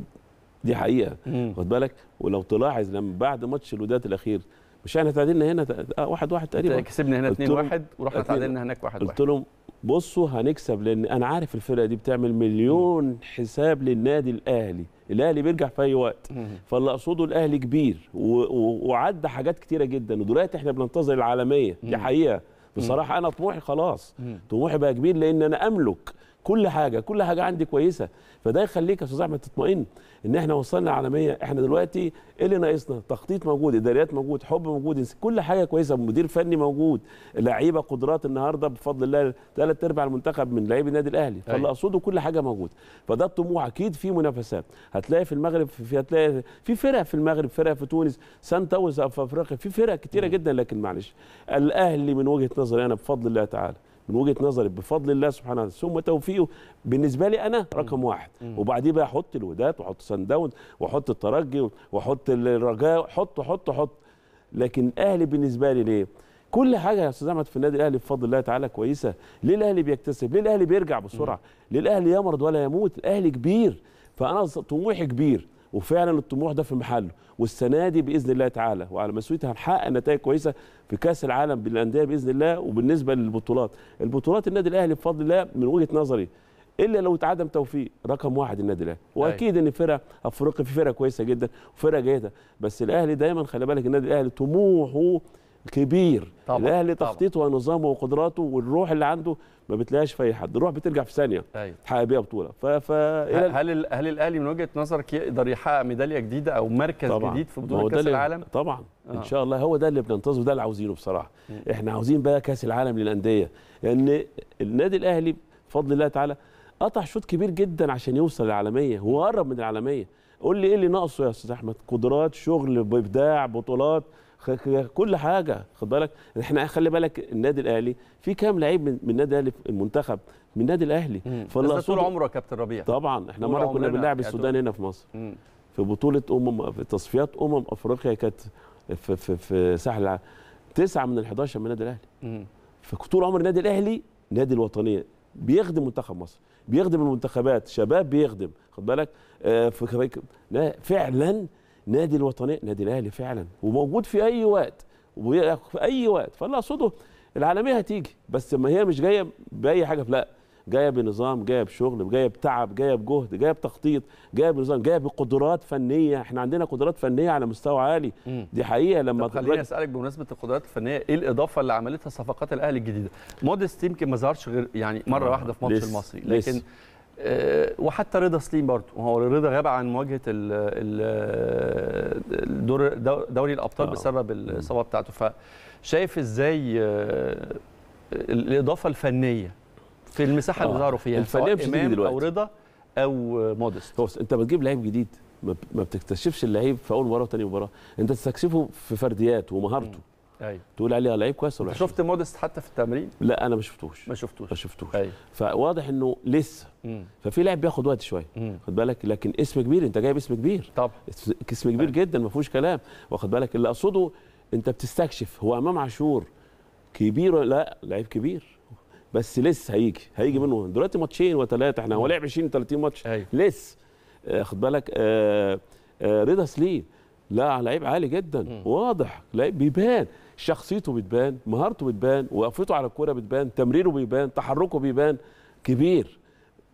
Speaker 3: دي حقيقه واخد بالك ولو تلاحظ لما بعد ماتش الوداد الاخير مش احنا تعادلنا هنا آه، واحد واحد تقريبا كسبنا هنا 2 واحد ورحنا تعادلنا هناك واحد واحد قلت لهم بصوا هنكسب لان انا عارف الفرقه دي بتعمل مليون مم. حساب للنادي الاهلي الاهلي بيرجع في اي وقت فاللي اقصده الاهلي كبير وعدى حاجات كتيره جدا ودلوقتي احنا بننتظر العالميه دي حقيقه بصراحه انا طموحي خلاص طموحي بقى كبير لان انا املك كل حاجه كل حاجه عندي كويسه فده يخليك يا استاذ احمد تطمئن ان احنا وصلنا عالميه احنا دلوقتي ايه اللي ناقصنا تخطيط موجود اداريات موجود حب موجود كل حاجه كويسه مدير فني موجود لعيبه قدرات النهارده بفضل الله ثلاث ارباع المنتخب من لعيبه النادي الاهلي أيوة. فاللي اقصده كل حاجه موجوده فده الطموح اكيد في منافسات هتلاقي في المغرب في هتلاقي في فرق في المغرب فرق في تونس سان تاوز في افريقيا في فرق كتيره جدا لكن معلش الاهلي من وجهه نظري انا بفضل الله تعالى من وجهه نظري بفضل الله سبحانه وتعالى ثم توفيقه بالنسبه لي انا رقم واحد وبعديه بقى احط الوداد واحط سان داونز واحط الترجي واحط الرجاء حط حط حط لكن الاهلي بالنسبه لي ليه؟ كل حاجه يا استاذ احمد في النادي الاهلي بفضل الله تعالى كويسه ليه الاهلي بيكتسب ليه الاهلي بيرجع بسرعه ليه الاهلي يمرض ولا يموت الاهلي كبير فانا طموحي كبير وفعلا الطموح ده في محله والسنه دي باذن الله تعالى وعلى مسؤوليتها هنحقق نتائج كويسه في كاس العالم بالانديه باذن الله وبالنسبه للبطولات البطولات النادي الاهلي بفضل الله من وجهه نظري الا لو اتعدم توفيق رقم واحد النادي الاهلي أيوة. واكيد ان فرق افريقيا في فرق كويسه جدا وفرق جيده بس الاهلي دايما خلي بالك النادي الاهلي طموحه كبير طبعا الاهلي تخطيطه ونظامه وقدراته والروح اللي عنده ما بتلاقيهاش في اي حد الروح بترجع في ثانيه أيوة. تحقق بيها بطوله ف... ف... هل هل الاهلي من وجهه نظرك يقدر يحقق ميداليه جديده او مركز طبعا. جديد في بطوله كاس العالم طبعا آه. ان شاء الله هو ده اللي بننتظره ده اللي عاوزينه بصراحه احنا عاوزين بقى كاس العالم للانديه لان يعني النادي الاهلي بفضل الله تعالى قطع شوط كبير جدا عشان يوصل للعالميه قرب من العالميه قول لي ايه اللي ناقصه يا استاذ احمد قدرات شغل بابداع بطولات كل حاجه خد بالك احنا خلي بالك النادي الاهلي في كام لعيب من النادي الاهلي المنتخب من النادي الاهلي فالله طول عمره يا كابتن ربيع طبعا احنا مره كنا بنلعب يعني السودان هنا في مصر مم. في بطوله امم في تصفيات امم افريقيا كانت في في في ساحل تسعه من ال 11 من النادي الاهلي فطول عمر النادي الاهلي نادي الوطنيه بيخدم منتخب مصر بيخدم المنتخبات شباب بيخدم خد بالك آه فعلا نادي الوطنيه نادي الاهلي فعلا وموجود في اي وقت في اي وقت فاللي اقصده العالميه هتيجي بس ما هي مش جايه باي حاجه لا جايه بنظام جايه بشغل جايه بتعب جايه بجهد جايه بتخطيط جايه بنظام جايه بقدرات فنيه احنا عندنا قدرات فنيه على مستوى عالي مم. دي حقيقه لما طب خليني
Speaker 1: اسالك بمناسبه القدرات الفنيه ايه الاضافه اللي عملتها صفقات الاهلي الجديده موديست يمكن ما ظهرش غير يعني مره آه، واحده في ماتش المصري لكن لس. آه، وحتى رضا سليم برضه هو رضا غاب عن مواجهه الدور دوري الابطال آه. بسبب الاصابه بتاعته فشايف ازاي آه، الاضافه الفنيه في المساحه اللي ظهروا فيها الفنيه مش امام دلوقتي. او رضا
Speaker 3: او مودست بص انت بتجيب لعيب جديد ما بتكتشفش اللعيب في اول مباراه وثاني مباراه انت تستكشفه في فرديات ومهارته م. ايوه تقول عليها لعيب كويس ولا شفت مودست حتى في التمرين لا انا ما شفتوش ما شفتوش ما شفتوش أيوه. فواضح انه لسه مم. ففي لاعب بياخد وقت شويه خد بالك لكن اسم كبير انت جايب اسم كبير طب اسم كبير أيوه. جدا ما فيهوش كلام واخد بالك اللي اقصده انت بتستكشف هو امام عاشور كبير ولا لا لعيب كبير بس لسه هيجي هيجي منه دلوقتي ماتشين وثلاثه احنا هو لعب 20 30 ماتش أيوه. لسه آه، خد بالك آه آه رضا سليم لا لعيب عالي جدا مم. واضح لعيب بيبان شخصيته بتبان مهارته بتبان وقفته على الكوره بتبان تمريره بيبان تحركه بيبان كبير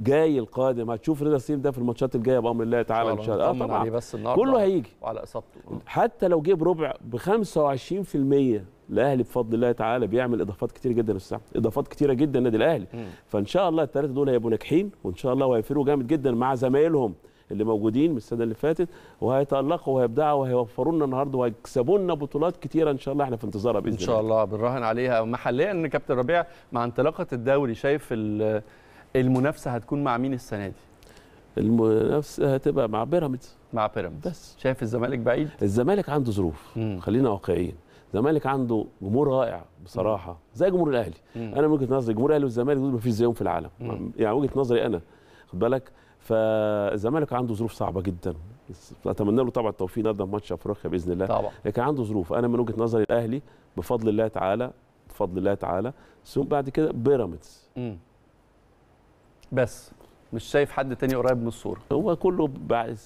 Speaker 3: جاي القادم هتشوف رضا سليم ده في الماتشات الجايه بامر الله تعالى ان شاء الله آه طبعا بس كله هيجي وعلى اصابته آه. حتى لو جه بربع ب 25% الاهلي بفضل الله تعالى بيعمل اضافات كتير جدا الساعه اضافات كتيره جدا النادي الاهلي فان شاء الله الثلاثه دول هيبقوا ناجحين وان شاء الله وهيفرقوا جامد جدا مع زمايلهم اللي موجودين من السنه اللي فاتت وهيتالقوا وهيبدعوا وهيوفروا لنا النهارده وهيكسبوا لنا بطولات كتيره ان شاء الله احنا في انتظارها باذن الله ان شاء
Speaker 1: الله بنراهن عليها محليا ان كابتن ربيع مع انطلاقه الدوري شايف
Speaker 3: المنافسه هتكون مع مين السنه دي؟ المنافسه هتبقى مع بيراميدز مع بيراميدز بس شايف الزمالك بعيد؟ الزمالك عنده ظروف خلينا واقعيين الزمالك عنده جمهور رائع بصراحه زي جمهور الاهلي انا من وجهه نظري جمهور الاهلي والزمالك دول مفيش زيهم في العالم مم. يعني وجهه نظري انا خد بالك فالزمالك عنده ظروف صعبه جدا اتمنى له طبعا التوفيق نقدم ماتش افريقيا باذن الله طبعا لكن عنده ظروف انا من وجهه نظري الاهلي بفضل الله تعالى بفضل الله تعالى ثم بعد كده بيراميدز بس مش شايف حد تاني قريب من الصوره هو كله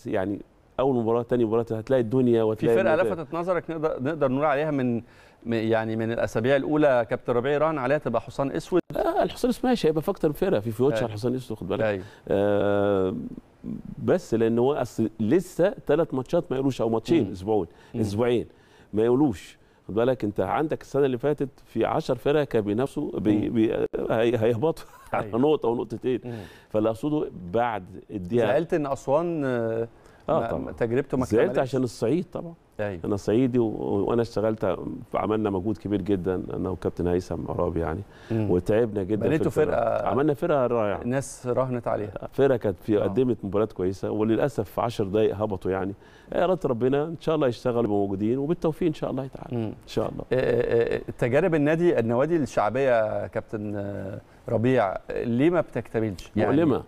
Speaker 3: يعني اول مباراه تاني مباراه هتلاقي الدنيا
Speaker 1: وتلاقي في فرقه لفتت نظرك نقدر نقدر نقول عليها من يعني من
Speaker 3: الاسابيع الاولى كابتن ربيعي راهن عليها تبقى حصان اسود الحصان الاسود ماشي هيبقى اكتر فرقه في فيوتشر على أيوه. الحصان الاسود خد بالك أيوة. آه بس لان هو اصل لسه ثلاث ماتشات ما يقولوش او ماتشين اسبوعين اسبوعين ما يقولوش خد بالك انت عندك السنه اللي فاتت في 10 فرق كانوا بينافسوا بي بي هيهبطوا أيوه. على نقطه او نقطتين فاللي اقصده بعد الدقيقه زعلت ان اسوان آه, آه، طبعا تجربته ما زعلت عشان الصعيد طبعا أيوة. انا صعيدي وانا اشتغلت عملنا مجهود كبير جدا انا وكابتن هيثم عرابي يعني مم. وتعبنا جدا بنيتوا فرقه عملنا فرقه رائعه ناس راهنت عليها فرقه كانت في آه. قدمت مباريات كويسه وللاسف في 10 دقائق هبطوا يعني اراده ربنا ان شاء الله يشتغلوا موجودين وبالتوفيق ان شاء الله تعالى ان شاء الله آه، آه،
Speaker 1: تجارب النادي النوادي الشعبيه كابتن ربيع ليه ما بتكتملش يعني مؤلمه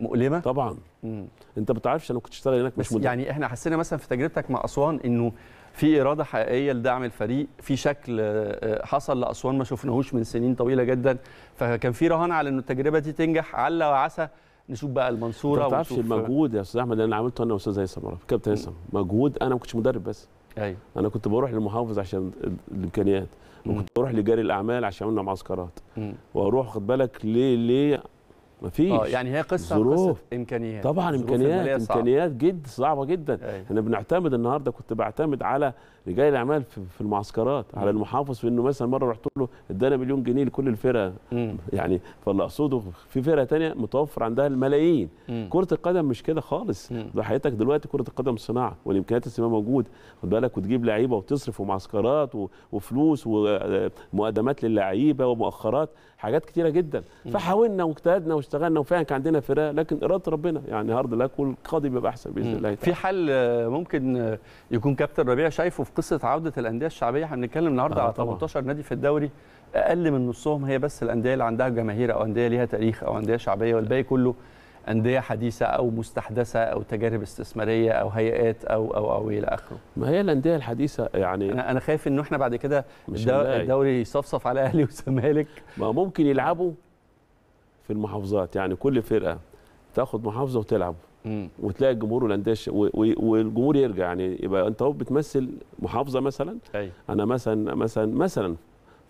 Speaker 1: مؤلمه طبعا مم. انت ما بتعرفش انا كنت اشتغل هناك مش مدرب يعني احنا حسينا مثلا في تجربتك مع اسوان انه في اراده حقيقيه لدعم الفريق في شكل آه، آه، حصل لاسوان ما شفناهوش من سنين طويله جدا فكان في رهان على ان التجربه دي تنجح على وعسى نشوف بقى المنصوره ما تعرفش المجهود
Speaker 3: يا استاذ احمد اللي انا عملته انا واستاذ هيثم كابتن هيثم مجهود انا ما كنتش مدرب بس ايوه انا كنت بروح للمحافظ عشان الامكانيات وكنت بروح لجاري الاعمال عشان عملنا معسكرات واروح خد بالك ليه ليه مفيش اه يعني هي قصه ظروف
Speaker 1: امكانيات طبعا امكانيات امكانيات
Speaker 3: جد صعبه جدا أي. أيوة. احنا بنعتمد النهارده كنت بعتمد على رجال الاعمال في المعسكرات على المحافظ في انه مثلا مره رحت له ادانا مليون جنيه لكل الفرقه يعني فاللي اقصده في فرقه ثانيه متوفر عندها الملايين كره القدم مش كده خالص حضرتك دلوقتي كره القدم صناعه والامكانيات السينما موجوده خد بالك وتجيب لعيبه وتصرف ومعسكرات وفلوس ومقدمات آه، للعيبه ومؤخرات حاجات كتيره جدا فحاولنا واجتهدنا واشتغلنا وفعلا كان عندنا فراق لكن اراده ربنا يعني النهارده لا كل قاضي بيبقى احسن باذن الله في حل
Speaker 1: ممكن يكون كابتن ربيع شايفه في قصه عوده الانديه الشعبيه احنا بنتكلم النهارده آه على 18 نادي في الدوري اقل من نصهم هي بس الانديه اللي عندها جماهير او انديه ليها تاريخ او انديه شعبيه والباقي كله انديه حديثه او مستحدثه او تجارب استثماريه او هيئات او او او الى اخره ما هي الانديه الحديثه يعني انا انا خايف ان احنا بعد كده الدوري
Speaker 3: يصفصف على اهلي وزمالك ما ممكن يلعبوا في المحافظات يعني كل فرقه تاخد محافظه وتلعب وتلاقي الجمهور والانديه والجمهور يرجع يعني يبقى انت هو بتمثل محافظه مثلا أي. انا مثلا مثلا مثلا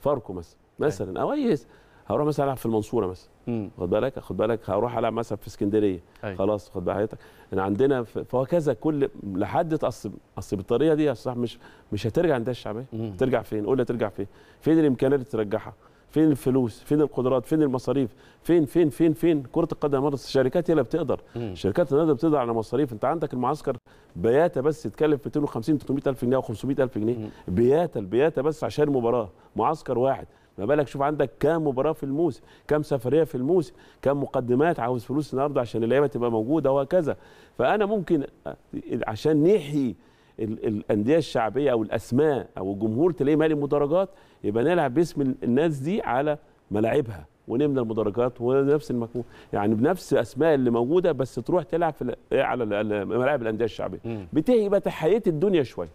Speaker 3: فاركو مثلا مثلا او اي هروح مثلا العب في المنصوره مثلا خد بالك خد بالك هروح العب مثلا في اسكندريه أي. أيوه. خلاص خد بالك انا عندنا فهكذا كل لحد اصل اصل بالطريقه دي صح مش مش هترجع عند الشعبيه هترجع فين قول لي هترجع فين فين الامكانيات اللي ترجعها فين الفلوس فين القدرات فين المصاريف فين فين فين فين كره القدم مرت الشركات هي اللي بتقدر الشركات النادي بتقدر على مصاريف انت عندك المعسكر بياتا بس يتكلف 250 300 الف جنيه او 500 الف جنيه بياتا بياتا بس عشان مباراه معسكر واحد ما بالك شوف عندك كام مباراه في الموسم كام سفريه في الموسم كام مقدمات عاوز فلوس النهارده عشان اللعيبه تبقى موجوده وهكذا فانا ممكن عشان نحيي الانديه الشعبيه او الاسماء او الجمهور تلاقيه مالي مدرجات يبقى نلعب باسم الناس دي على ملاعبها ونملى المدرجات ونفس المكون يعني بنفس اسماء اللي موجوده بس تروح تلعب في على ملاعب الانديه الشعبيه بتهي بقى تحية الدنيا شويه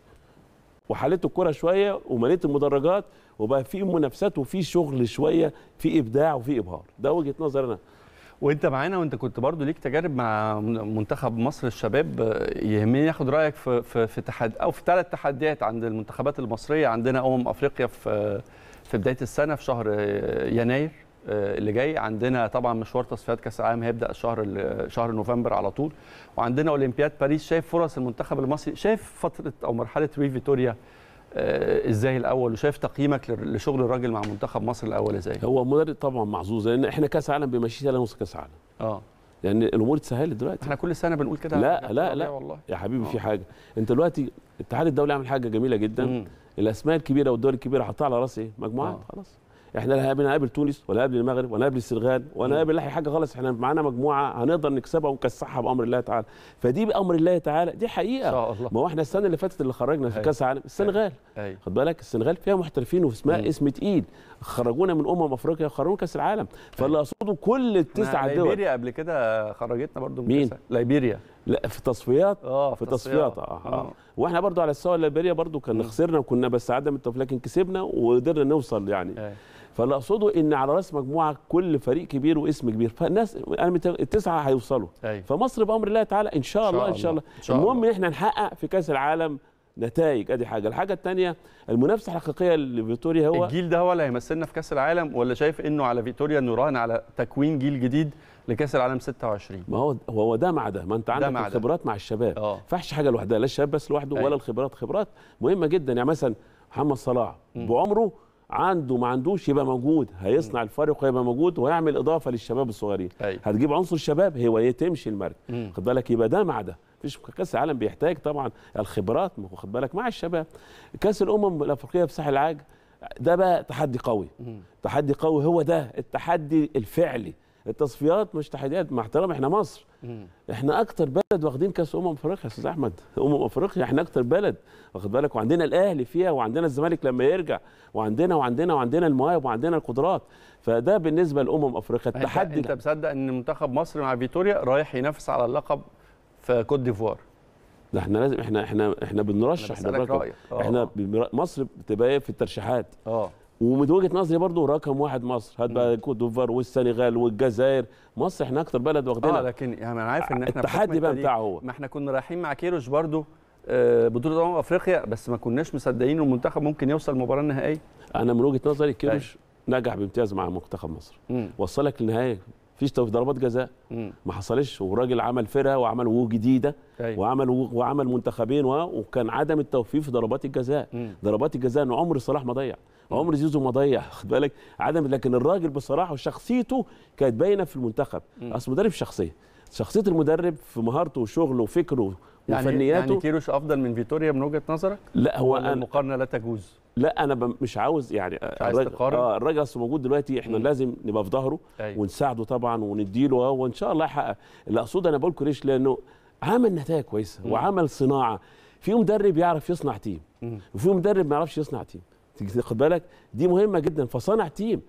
Speaker 3: وحليت الكره شويه ومليت المدرجات وبقى في منافسات وفي شغل شويه في ابداع وفي ابهار ده وجهه نظرنا انا وانت
Speaker 1: معانا وانت كنت برضو ليك تجارب مع منتخب مصر الشباب يهمني اخد رايك في في, في تحدي او في ثلاث تحديات عند المنتخبات المصريه عندنا امم افريقيا في في بدايه السنه في شهر يناير آه، اللي جاي عندنا طبعا مشوار تصفيات كاس العالم هيبدا شهر شهر نوفمبر على طول وعندنا اولمبياد باريس شايف فرص المنتخب المصري شايف فتره او مرحله ري فيتوريا آه، ازاي الاول وشايف تقييمك لشغل
Speaker 3: الراجل مع منتخب مصر الاول ازاي هو مدرب طبعا محظوظ لان احنا كاس عالم بمشيئه الله نص كاس عالم اه لان يعني الامور اتسهلت دلوقتي احنا كل سنه بنقول كده لا لا لا والله. يا حبيبي أوه. في آه. حاجه انت دلوقتي الاتحاد الدولي عامل حاجه جميله جدا مم. الاسماء الكبيره والدول الكبيره حطها على راس ايه مجموعات خلاص احنا لا هنقابل تونس ولا قبل المغرب ولا قبل السنغال ولا قبل اي حاجه خالص احنا معانا مجموعه هنقدر نكسبها ونكسحها بامر الله تعالى فدي بامر الله تعالى دي حقيقه شاء الله. ما هو احنا السنه اللي فاتت اللي خرجنا في كاس العالم السنغال خد بالك السنغال فيها محترفين وفي اسمها اسم تقيل خرجونا من امم افريقيا خرجونا كاس العالم فاللي اقصده كل التسعه دول ليبيريا قبل كده خرجتنا برضو من مين؟ ليبيريا لا في تصفيات اه في تصفيات اه, آه. واحنا برضو على السوا ليبيريا برضو كان خسرنا وكنا بس عدم التوفيق لكن كسبنا وقدرنا نوصل يعني أي. فاللي اقصده ان على راس مجموعه كل فريق كبير واسم كبير فالناس انا يعني التسعه هيوصلوا أي. أيوة. فمصر بامر الله تعالى ان شاء الله ان شاء الله, إن شاء الله. المهم ان احنا نحقق في كاس العالم نتائج ادي حاجه الحاجه الثانيه المنافسه الحقيقيه لفيتوريا هو
Speaker 1: الجيل ده هو اللي هيمثلنا في كاس العالم ولا شايف انه على فيتوريا نراهن على تكوين جيل جديد
Speaker 3: لكاس العالم 26 ما هو هو ده مع ده ما انت عندك مع الخبرات مع الشباب آه. ما فيش حاجه لوحدها لا الشباب بس لوحده أي. ولا أيوة. الخبرات خبرات مهمه جدا يعني مثلا محمد صلاح بعمره عنده ما عندوش يبقى موجود هيصنع الفارق ويبقى موجود ويعمل اضافه للشباب الصغيرين أيوة. هتجيب عنصر شباب هو إيه؟ تمشي المركز خد بالك يبقى ده مع ده مفيش كاس العالم بيحتاج طبعا الخبرات خد بالك مع الشباب كاس الامم الافريقيه في ساحل العاج ده بقى تحدي قوي مم. تحدي قوي هو ده التحدي الفعلي التصفيات مش تحديات مع احترام احنا مصر احنا اكتر بلد واخدين كاس امم افريقيا يا استاذ احمد امم افريقيا احنا اكتر بلد واخد بالك وعندنا الاهلي فيها وعندنا الزمالك لما يرجع وعندنا وعندنا وعندنا المواهب وعندنا القدرات فده بالنسبه لامم افريقيا التحدي انت
Speaker 1: مصدق ان منتخب مصر مع فيتوريا رايح ينافس على اللقب في كوت ديفوار
Speaker 3: ده احنا لازم احنا احنا احنا بنرشح آه، احنا, احنا آه. مصر بتبقى إيه؟ في الترشيحات اه ومن وجهه نظري برضه رقم واحد مصر هات بقى كوت ديفوار والسنغال والجزائر مصر احنا اكتر بلد واخدينها اه لكن يعني انا عارف ان احنا التحدي بقى بتاعه
Speaker 1: هو ما احنا كنا رايحين مع كيروش برضه
Speaker 3: آه، بطوله امم افريقيا بس ما كناش مصدقين المنتخب ممكن يوصل المباراه النهائيه انا من وجهه نظري كيروش طيب. نجح بامتياز مع منتخب مصر مم. وصلك للنهايه مفيش ضربات جزاء مم. ما حصلش والراجل عمل فرقه وعمل وجوه جديده طيب. وعمل وعمل منتخبين وكان عدم التوفيق في ضربات الجزاء ضربات الجزاء ان عمر صلاح ما ضيع عمر زيزو ما ضيع خد بالك عدم لكن الراجل بصراحه وشخصيته كانت باينه في المنتخب اصل مدرب شخصيه شخصيه المدرب في مهارته وشغله وفكره يعني وفنياته يعني
Speaker 1: كيروش افضل من فيتوريا من وجهه نظرك؟ لا هو أنا المقارنه لا تجوز
Speaker 3: لا انا مش عاوز يعني آه، مش عايز الراجل اه الراجل اصل موجود دلوقتي احنا م. لازم نبقى في ظهره أيوه. ونساعده طبعا ونديله آه، وان شاء الله يحقق اللي اقصده انا بقول كريش لانه عمل نتائج كويسه وعمل صناعه في مدرب يعرف يصنع تيم وفي مدرب ما يعرفش يصنع تيم خد بالك دي مهمه جدا فصنع تيم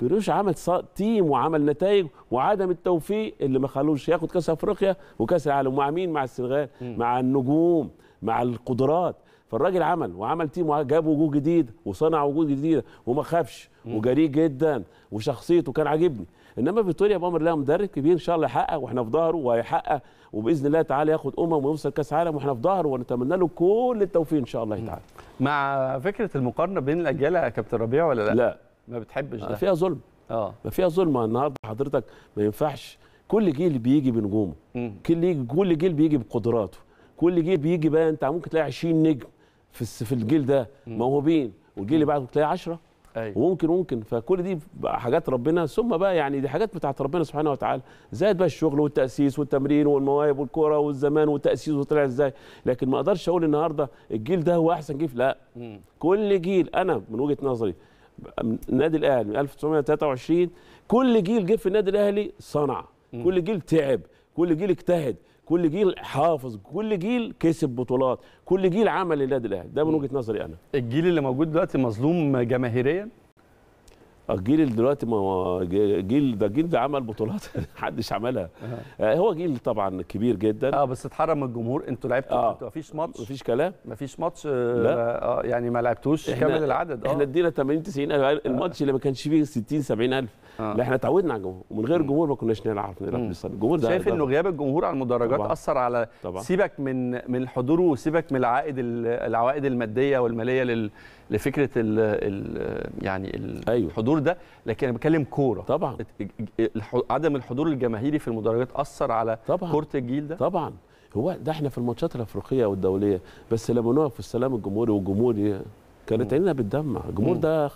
Speaker 3: كروش عمل تيم وعمل نتائج وعدم التوفيق اللي ما خلوش ياخد كاس افريقيا وكاس العالم مع مين مع السنغال مع النجوم مع القدرات فالراجل عمل وعمل تيم وجاب وجوه جديد وصنع وجوه جديده وما خافش وجريء جدا وشخصيته كان عاجبني انما فيتوريا بامر لها مدرب كبير ان شاء الله يحقق واحنا في ظهره وهيحقق وباذن الله تعالى ياخد امم ويوصل كاس عالم واحنا في ظهره ونتمنى له كل التوفيق ان شاء الله تعالى
Speaker 1: مع فكره المقارنه بين الاجيال يا كابتن ربيع ولا
Speaker 3: لا لا ما بتحبش ده فيها ظلم اه ما فيها ظلم النهارده حضرتك ما ينفعش كل جيل بيجي بنجومه كل كل جيل بيجي بقدراته كل جيل بيجي بقى انت ممكن تلاقي 20 نجم في في الجيل ده موهوبين والجيل اللي بعده تلاقي 10 أيوة. وممكن ممكن فكل دي حاجات ربنا ثم بقى يعني دي حاجات بتاعت ربنا سبحانه وتعالى زائد بقى الشغل والتاسيس والتمرين والمواهب والكوره والزمان والتاسيس وطلع ازاي لكن ما اقدرش اقول النهارده الجيل ده هو احسن جيل لا م. كل جيل انا من وجهه نظري النادي الاهلي من 1923 كل جيل جه في النادي الاهلي صنع م. كل جيل تعب كل جيل اجتهد كل جيل حافظ كل جيل كسب بطولات كل جيل عمل للنادي الاهلي ده من وجهه نظري انا الجيل اللي موجود دلوقتي مظلوم جماهيريا الجيل دلوقتي ما هو جيل ده جيل ده عمل بطولات محدش عملها آه. هو جيل طبعا كبير جدا اه بس اتحرم الجمهور انتوا
Speaker 1: لعبتوا آه. انتوا مفيش ماتش
Speaker 3: مفيش كلام مفيش ماتش آه، لا. اه يعني ما لعبتوش كامل العدد اه احنا ادينا 80 90 الف آه. الماتش اللي ما كانش فيه 60 70 الف آه. لا احنا اتعودنا على الجمهور ومن غير جمهور ما كناش نعرف نلعب الجمهور ده شايف انه غياب الجمهور على المدرجات طبعًا. اثر على طبعًا. سيبك من من الحضور وسيبك
Speaker 1: من العائد العوائد الماديه والماليه لفكره ال ال يعني أيوه. الحضور الحضور ده لكن انا بتكلم كوره طبعا عدم الحضور الجماهيري في
Speaker 3: المدرجات اثر على كوره الجيل ده طبعا هو ده احنا في الماتشات الافريقيه والدوليه بس لما نقف في السلام الجمهوري والجمهور كانت عيننا بتدمع الجمهور ده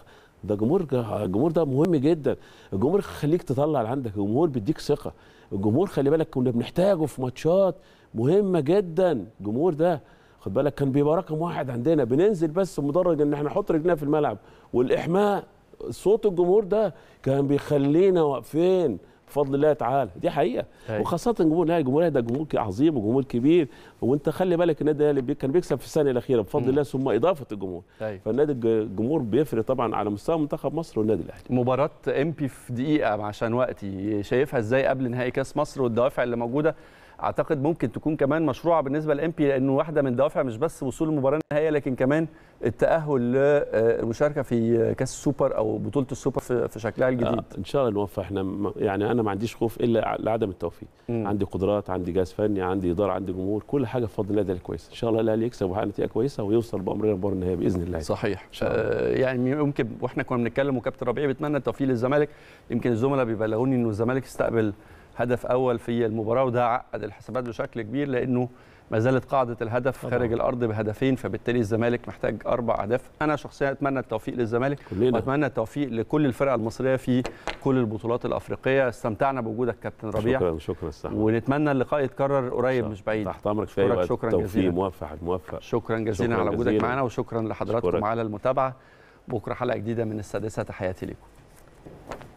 Speaker 3: ده جمهور الجمهور ده مهم جدا الجمهور خليك تطلع اللي عندك الجمهور بيديك ثقه الجمهور خلي بالك كنا بنحتاجه في ماتشات مهمه جدا الجمهور ده خد بالك كان بيبقى رقم واحد عندنا بننزل بس مدرج ان احنا نحط رجلنا في الملعب والاحماء صوت الجمهور ده كان بيخلينا واقفين بفضل الله تعالى دي حقيقه هي. أيوة. وخاصه جمهور الاهلي الجمهور ده جمهور عظيم وجمهور كبير وانت خلي بالك النادي الاهلي كان بيكسب في السنه الاخيره بفضل م. الله ثم اضافه الجمهور هي. أيوة. فالنادي الجمهور بيفرق طبعا على مستوى منتخب مصر والنادي الاهلي مباراه بي في دقيقه عشان وقتي شايفها ازاي قبل نهائي كاس
Speaker 1: مصر والدوافع اللي موجوده اعتقد ممكن تكون كمان مشروعه بالنسبه بي لانه واحده من دوافع مش بس وصول المباراه النهائيه لكن كمان التاهل للمشاركه آه، في كاس السوبر
Speaker 3: او بطوله السوبر في شكلها الجديد آه، ان شاء الله نوفق احنا يعني انا ما عنديش خوف الا لعدم التوفيق م. عندي قدرات عندي جهاز فني عندي اداره عندي جمهور كل حاجه بفضل الله ده كويس ان شاء الله الاهلي يكسب ويحقق نتيجه كويسه ويوصل بامرنا المباراه النهائيه باذن الله صحيح إن شاء الله. آه يعني ممكن واحنا كنا
Speaker 1: بنتكلم وكابتن ربيع بيتمنى التوفيق للزمالك يمكن الزملاء بيبلغوني انه الزمالك استقبل هدف اول في المباراه وده عقد الحسابات بشكل كبير لانه ما زالت قاعده الهدف طبعا. خارج الارض بهدفين فبالتالي الزمالك محتاج اربع اهداف انا شخصيا اتمنى التوفيق للزمالك كلنا. واتمنى التوفيق لكل الفرق المصريه في كل البطولات الافريقيه استمتعنا بوجودك كابتن ربيع شكرا شكرا صح. ونتمنى اللقاء يتكرر قريب مش بعيد تحت امرك في شكرا, شكرا جزيلا موفق موفق شكرا جزيلا على وجودك معنا وشكرا لحضراتكم على المتابعه بكره حلقه جديده من السادسه تحياتي لكم